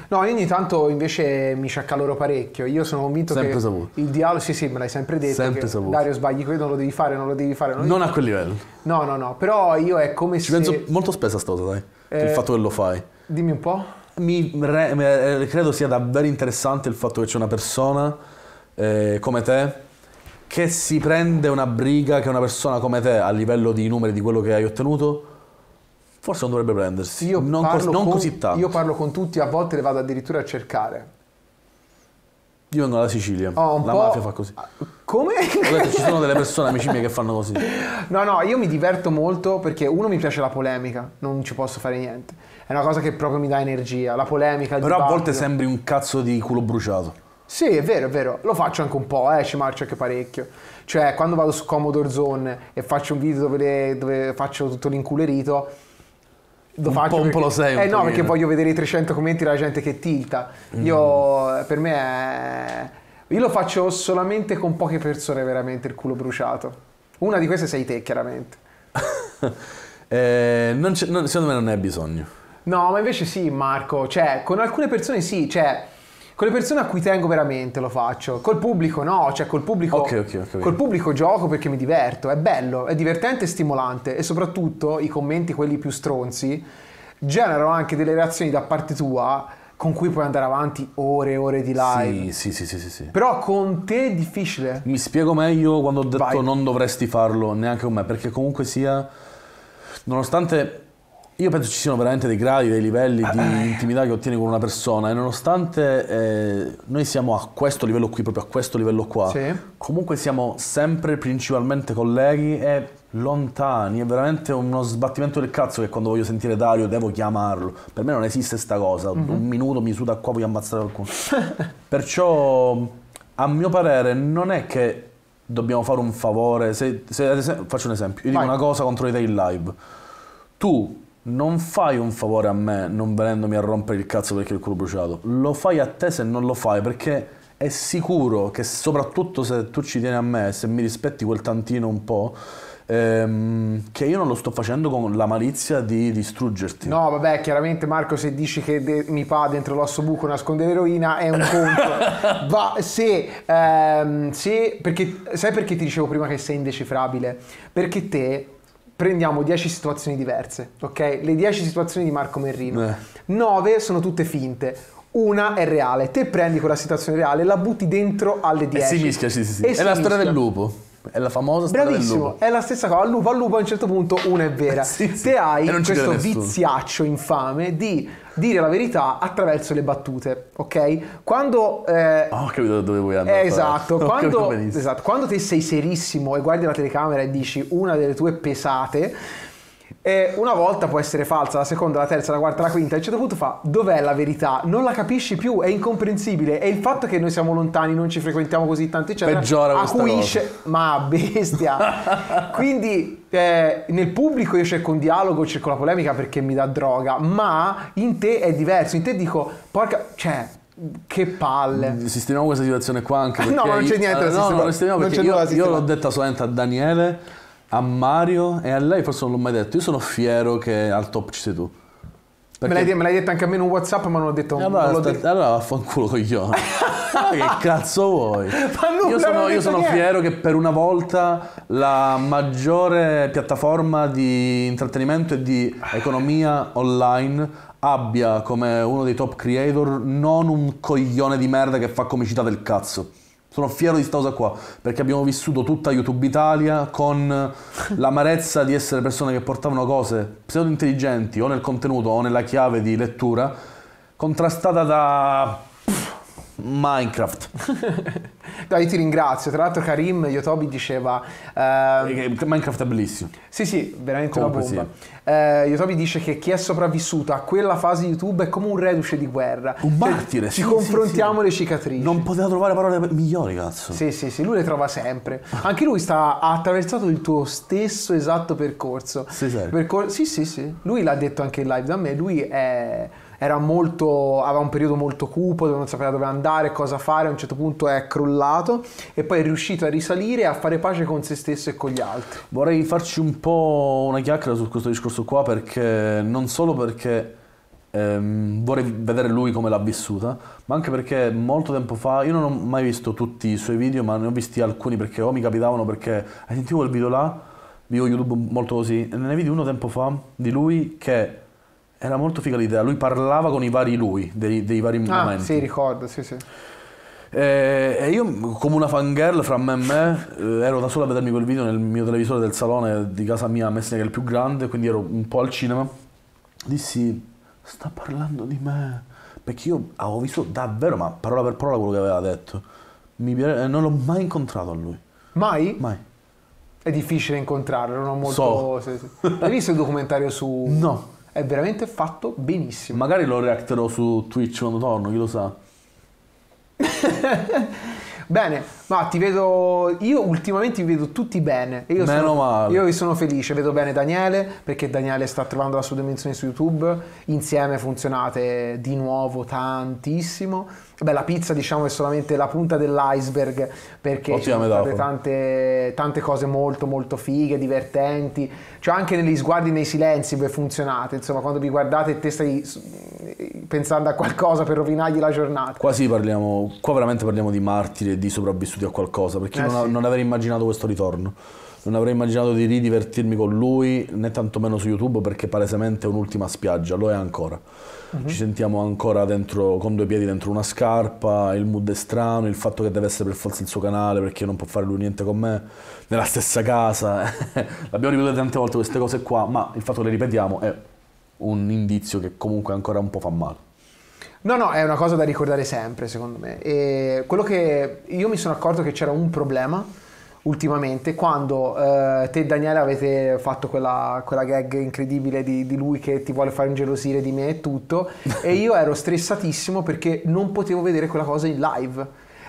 No, ogni tanto invece mi ci accaloro parecchio. Io sono convinto sempre che saputo. il dialogo, sì, sì, me l'hai sempre detto. Sempre saputo. Dario sbagli qui, non lo devi fare, non lo devi fare. Non, non devi... a quel livello. No, no, no, però io è come Ci se... penso molto spesso a sto cosa, dai. Eh, il fatto che lo fai. Dimmi un po'. Mi re... Eh, credo sia davvero interessante il fatto che c'è una persona eh, come te che si prende una briga che una persona come te a livello di numeri di quello che hai ottenuto forse non dovrebbe prendersi. Io non, cos- non con, così tanto. Io parlo con tutti, a volte le vado addirittura a cercare. Io vado alla Sicilia, oh, la mafia fa così. Ah, come? detto, ci sono delle persone, amici miei, che fanno così. [laughs] No, no, io mi diverto molto perché uno mi piace la polemica, non ci posso fare niente. È una cosa che proprio mi dà energia, la polemica. Però a volte sembri un cazzo di culo bruciato. Sì, è vero, è vero. Lo faccio anche un po', eh, ci marcio anche parecchio. Cioè, quando vado su Commodore Zone e faccio un video dove, dove faccio tutto l'inculerito lo un po', un po' lo sei. Un eh no, perché voglio vedere i 300 commenti della gente che tilta. Io, mm. per me è... Io lo faccio solamente con poche persone veramente il culo bruciato. Una di queste sei te, chiaramente. [laughs] eh, non non, secondo me non ne hai bisogno. No, ma invece sì, Marco. Cioè, con alcune persone sì, cioè con le persone a cui tengo veramente lo faccio. Col pubblico no, cioè col pubblico, okay, okay, okay. Col pubblico gioco perché mi diverto, è bello, è divertente e stimolante e soprattutto i commenti, quelli più stronzi, generano anche delle reazioni da parte tua con cui puoi andare avanti ore e ore di live. Sì, sì, sì, sì, sì, Però con te è difficile. Mi spiego meglio quando ho detto Vai. non dovresti farlo neanche con me, perché comunque sia, nonostante io penso ci siano veramente dei gradi, dei livelli di eh, eh. intimità che ottieni con una persona e nonostante eh, noi siamo a questo livello qui, proprio a questo livello qua, sì. comunque siamo sempre principalmente colleghi e lontani, è veramente uno sbattimento del cazzo che quando voglio sentire Dario devo chiamarlo. Per me non esiste sta cosa, mm-hmm. un minuto mi suda qua voglio ammazzare qualcuno. [laughs] Perciò a mio parere non è che dobbiamo fare un favore, se, se, se, faccio un esempio, io Vai. dico una cosa contro i te in live. Tu non fai un favore a me non venendomi a rompere il cazzo perché ho il culo bruciato, lo fai a te se non lo fai perché è sicuro che soprattutto se tu ci tieni a me, se mi rispetti quel tantino un po', ehm, che io non lo sto facendo con la malizia di distruggerti. No, vabbè, chiaramente Marco se dici che de- mi fa dentro l'osso buco nasconde l'eroina è un conto. [laughs] Va, se, ehm, se, perché, sai perché ti dicevo prima che sei indecifrabile? Perché te prendiamo 10 situazioni diverse, ok? Le 10 situazioni di Marco Merrino. 9 eh. sono tutte finte. Una è reale, te prendi quella situazione reale e la butti dentro alle 10. E si mischia, sì, sì, sì. E è la mischia. storia del lupo. È la famosa storia Bravissimo, del lupo. è la stessa cosa. Al lupo, al lupo a un certo punto una è vera. [laughs] sì, Te sì. hai questo viziaccio infame di dire la verità attraverso le battute, ok? Quando... Eh, oh, ho capito da dove vuoi andare. Eh, esatto [laughs] quando, esatto, quando te sei serissimo e guardi la telecamera e dici una delle tue pesate e una volta può essere falsa, la seconda, la terza, la quarta, la quinta, e a un certo punto fa dov'è la verità? Non la capisci più, è incomprensibile. E il fatto che noi siamo lontani, non ci frequentiamo così tanto, eccetera, peggiora acuisce, ma bestia. [laughs] Quindi eh, nel pubblico io cerco un dialogo, cerco la polemica perché mi dà droga, ma in te è diverso, in te dico porca, cioè che palle. Mm, sistemiamo questa situazione qua anche [laughs] No, non c'è niente da allora, ah, no, sistemare. No, non perché io, io l'ho detta solamente a Daniele a Mario e a lei forse non l'ho mai detto, io sono fiero che al top ci sei tu. Perché... Me, l'hai, me, l'hai, detto anche a me in un WhatsApp, ma non ho detto nulla. Allora, aspetta, detto. allora vaffanculo coglione. [laughs] che cazzo vuoi? io sono, io sono fiero che per una volta la maggiore piattaforma di intrattenimento e di economia online abbia come uno dei top creator non un coglione di merda che fa comicità del cazzo. Sono fiero di questa cosa qua, perché abbiamo vissuto tutta YouTube Italia con [laughs] l'amarezza di essere persone che portavano cose pseudo intelligenti o nel contenuto o nella chiave di lettura, contrastata da Minecraft. no, [laughs] io ti ringrazio. Tra l'altro, Karim Yotobi diceva: ehm... Minecraft è bellissimo. Sì, sì, veramente Comunque, una bomba. Sì eh, Yotobi dice che chi è sopravvissuto a quella fase di YouTube è come un reduce di guerra. Un cioè, martire, Ci sì, confrontiamo sì, le cicatrici. Non poteva trovare parole migliori, cazzo. Sì, sì, sì, lui le trova sempre. [laughs] Anche lui sta, ha attraversato il tuo stesso esatto percorso. Sì, Percor- sì, sì, sì. Lui l'ha detto anche in live da me, lui è molto, aveva un periodo molto cupo dove non sapeva dove andare, cosa fare, a un certo punto è crollato e poi è riuscito a risalire e a fare pace con se stesso e con gli altri. Vorrei farci un po' una chiacchiera su questo discorso qua perché non solo perché ehm, vorrei vedere lui come l'ha vissuta, ma anche perché molto tempo fa, io non ho mai visto tutti i suoi video, ma ne ho visti alcuni perché o mi capitavano perché eh, sentivo quel video là, vivo YouTube molto così, ne vidi uno tempo fa di lui che era molto figa l'idea, lui parlava con i vari lui, dei, dei vari ah, momenti. Sì, ricordo, sì, sì. Eh, e, io, come una fangirl fra me e me, eh, ero da solo a vedermi quel video nel mio televisore del salone di casa mia a Messina, che è il più grande, quindi ero un po' al cinema. Dissi, sta parlando di me. Perché io avevo visto davvero, ma parola per parola, quello che aveva detto. Piace... Eh, non l'ho mai incontrato a lui. Mai? Mai. È difficile incontrarlo, non ho molto... So. Hai visto il documentario su... No è veramente fatto benissimo. Magari lo reacterò su Twitch quando torno, chi lo sa. [laughs] Bene, ma ti vedo, io ultimamente vi vedo tutti bene. Io Meno sono, male. Io vi sono felice, vedo bene Daniele perché Daniele sta trovando la sua dimensione su YouTube. Insieme funzionate di nuovo tantissimo. Beh, la pizza diciamo è solamente la punta dell'iceberg perché Ottima ci sono tante, tante, cose molto molto fighe, divertenti, cioè anche negli sguardi, nei silenzi beh, funzionate, insomma quando vi guardate te stai pensando a qualcosa per rovinargli la giornata. Qua sì parliamo, qua veramente parliamo di martire e di sopravvissuti a qualcosa, perché eh non, sì. non avrei immaginato questo ritorno non avrei immaginato di ridivertirmi con lui né tantomeno su YouTube perché palesemente è un'ultima spiaggia, lo è ancora. Uh-huh. Ci sentiamo ancora dentro, con due piedi dentro una scarpa, il mood è strano, il fatto che deve essere per forza il suo canale perché non può fare lui niente con me, nella stessa casa. [laughs] L'abbiamo ripetuto tante volte queste cose qua, ma il fatto che le ripetiamo è un indizio che comunque ancora un po' fa male. No, no, è una cosa da ricordare sempre, secondo me. E quello che io mi sono accorto che c'era un problema ultimamente quando eh, te e Daniele avete fatto quella, quella gag incredibile di, di, lui che ti vuole far ingelosire di me e tutto e [laughs] io ero stressatissimo perché non potevo vedere quella cosa in live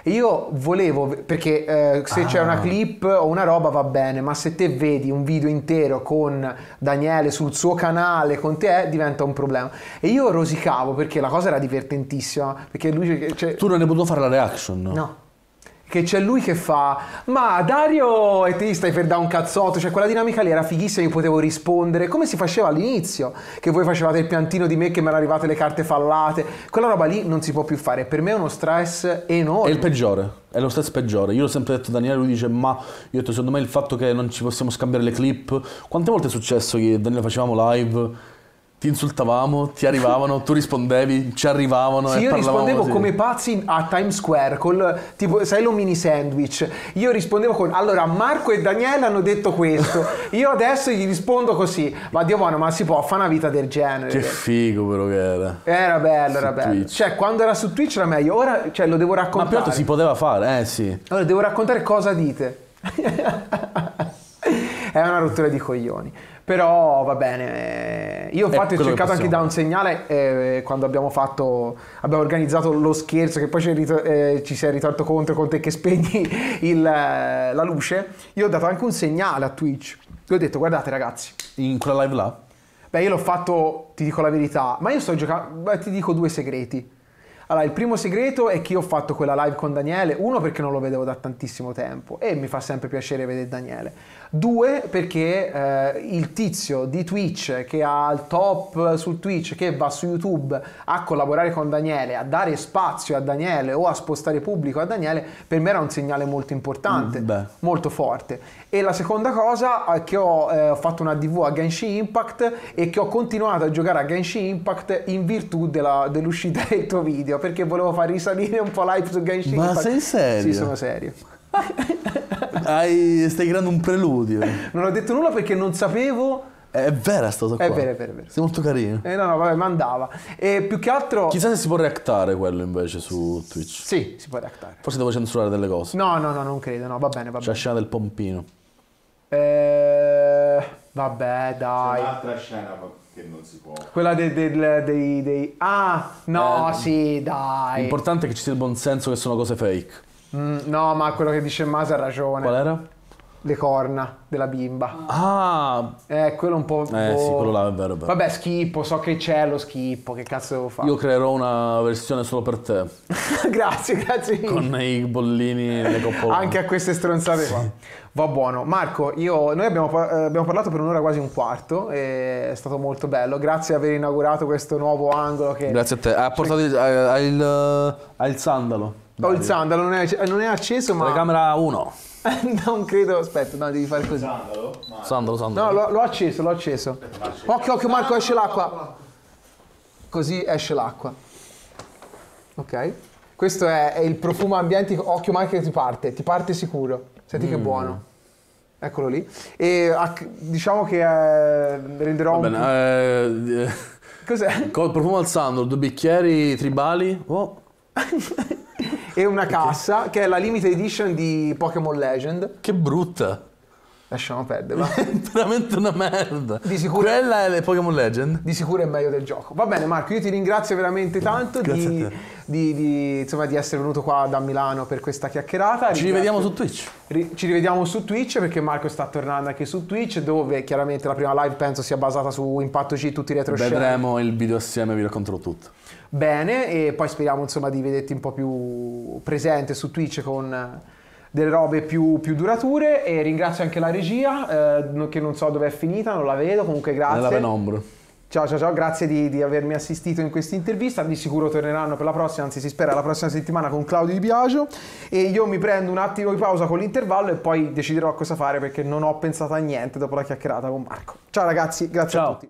io volevo, perché eh, se ah. c'è una ah. clip o una roba va bene, ma se te vedi un video intero con Daniele sul suo canale, con te, eh, diventa un problema. E io rosicavo perché la cosa era divertentissima, perché lui... Cioè... Tu non hai potuto fare la reaction? No. no che c'è lui che fa ma Dario e te stai per dare un cazzotto cioè quella dinamica lì era fighissima io potevo rispondere come si faceva all'inizio che voi facevate il piantino di me che mi erano arrivate le carte fallate quella roba lì non si può più fare per me è uno stress enorme è il peggiore è lo stress peggiore io l'ho sempre detto a Daniele lui dice ma io ho detto secondo me il fatto che non ci possiamo scambiare le clip quante volte è successo che Daniele facevamo live ti insultavamo, ti arrivavano, tu rispondevi, ci arrivavano. Sì, io rispondevo così. come pazzi a Times Square, col, tipo, sai lo mini sandwich? Io rispondevo con, allora Marco e Daniele hanno detto questo, [laughs] io adesso gli rispondo così, ma Dio buono, ma si può fa una vita del genere. Che figo però che era. Era bello, su era bello. Twitch. Cioè, quando era su Twitch era meglio, ora cioè, lo devo raccontare. Ma più altro si poteva fare, eh sì. Allora, devo raccontare cosa dite. [laughs] È una rottura di coglioni. Però va bene, eh, io infatti ho cercato anche di dare un segnale eh, quando abbiamo fatto, abbiamo organizzato lo scherzo che poi ci, rit- eh, ci si è ritratto contro con te che spegni [laughs] il, eh, la luce, io ho dato anche un segnale a Twitch, gli ho detto guardate ragazzi. In quella live là? Beh io l'ho fatto, ti dico la verità, ma io sto giocando, ti dico due segreti. Allora, il primo segreto è che io ho fatto quella live con Daniele, uno perché non lo vedevo da tantissimo tempo e mi fa sempre piacere vedere Daniele, due perché eh, il tizio di Twitch che ha il top su Twitch, che va su YouTube a collaborare con Daniele, a dare spazio a Daniele o a spostare pubblico a Daniele, per me era un segnale molto importante, mm, molto forte. E la seconda cosa è che ho eh, fatto una DV a Genshin Impact e che ho continuato a giocare a Genshin Impact in virtù della, dell'uscita del tuo video, perché volevo far risalire un po' l'hype su Genshin Ma Impact. Ma sei serio? Sì, sono serio. Hai, stai creando un preludio. Non ho detto nulla perché non sapevo è vera sta cosa qua. È vero, è vero, è vero. Sei molto carino. Eh, no, no, vabbè, mandava. E più che altro... Chissà se si può reactare quello invece su Twitch. Sì, si può reactare. Forse devo censurare delle cose. No, no, no, non credo, no, va bene, va bene. C'è la scena del pompino. Eh, vabbè, dai. C'è un'altra scena che non si può. Quella dei... dei, dei, dei... Ah, no, eh, sì, dai. L'importante è che ci sia il buon senso che sono cose fake. Mm, no, ma quello che dice Masa ha ragione. Qual era? le corna della bimba. Ah! Eh, quello un po'... Eh boh. sì, quello là è vero, vero. Vabbè, schippo, so che c'è lo schippo, che cazzo devo fare? Io creerò una versione solo per te. [laughs] grazie, grazie. Con i bollini e le coppolone. Anche a queste stronzate qua. Va buono. Marco, io, noi abbiamo, eh, abbiamo, parlato per un'ora quasi un quarto, è stato molto bello. Grazie di aver inaugurato questo nuovo angolo che... Grazie a te. Ha portato cioè... il, eh, eh, il, sandalo. Oh, il sandalo non è, non è acceso, ma... La camera 1. [laughs] non credo, aspetta, no, devi fare così. Sandalo? Sandalo, sandalo. No, l'ho acceso, l'ho acceso. Occhio, occhio, Marco, esce l'acqua. Così esce l'acqua. Ok? Questo è, è il profumo ambiente, occhio Marco che ti parte, ti parte sicuro. Senti mm. che buono. Eccolo lì. E diciamo che eh, renderò Va bene, eh, Cos'è? Col profumo al sandalo, due bicchieri tribali. Oh. [laughs] e una cassa che è la limited edition di Pokémon Legend. Che brutta. Lasciamo perdere, È [laughs] veramente una merda. Di sicuro... Quella è le Pokémon Legend. Di sicuro è meglio del gioco. Va bene, Marco, io ti ringrazio veramente tanto di, di, di, insomma, di, essere venuto qua da Milano per questa chiacchierata. Ci rivediamo su Twitch. Ri, ci rivediamo su Twitch perché Marco sta tornando anche su Twitch, dove chiaramente la prima live penso sia basata su Impatto C, tutti i retroscena. Vedremo il video assieme, vi racconterò tutto bene e poi speriamo insomma di vederti un po' più presente su Twitch con eh, delle robe più, più durature e ringrazio anche la regia eh, che non so dove è finita, non la vedo, comunque grazie. Nella penombra. Ciao ciao ciao, grazie di, di avermi assistito in questa intervista, di sicuro torneranno per la prossima, anzi si spera la prossima settimana con Claudio Di Biagio e io mi prendo un attimo di pausa con l'intervallo e poi deciderò cosa fare perché non ho pensato a niente dopo la chiacchierata con Marco. Ciao ragazzi, grazie ciao. a tutti.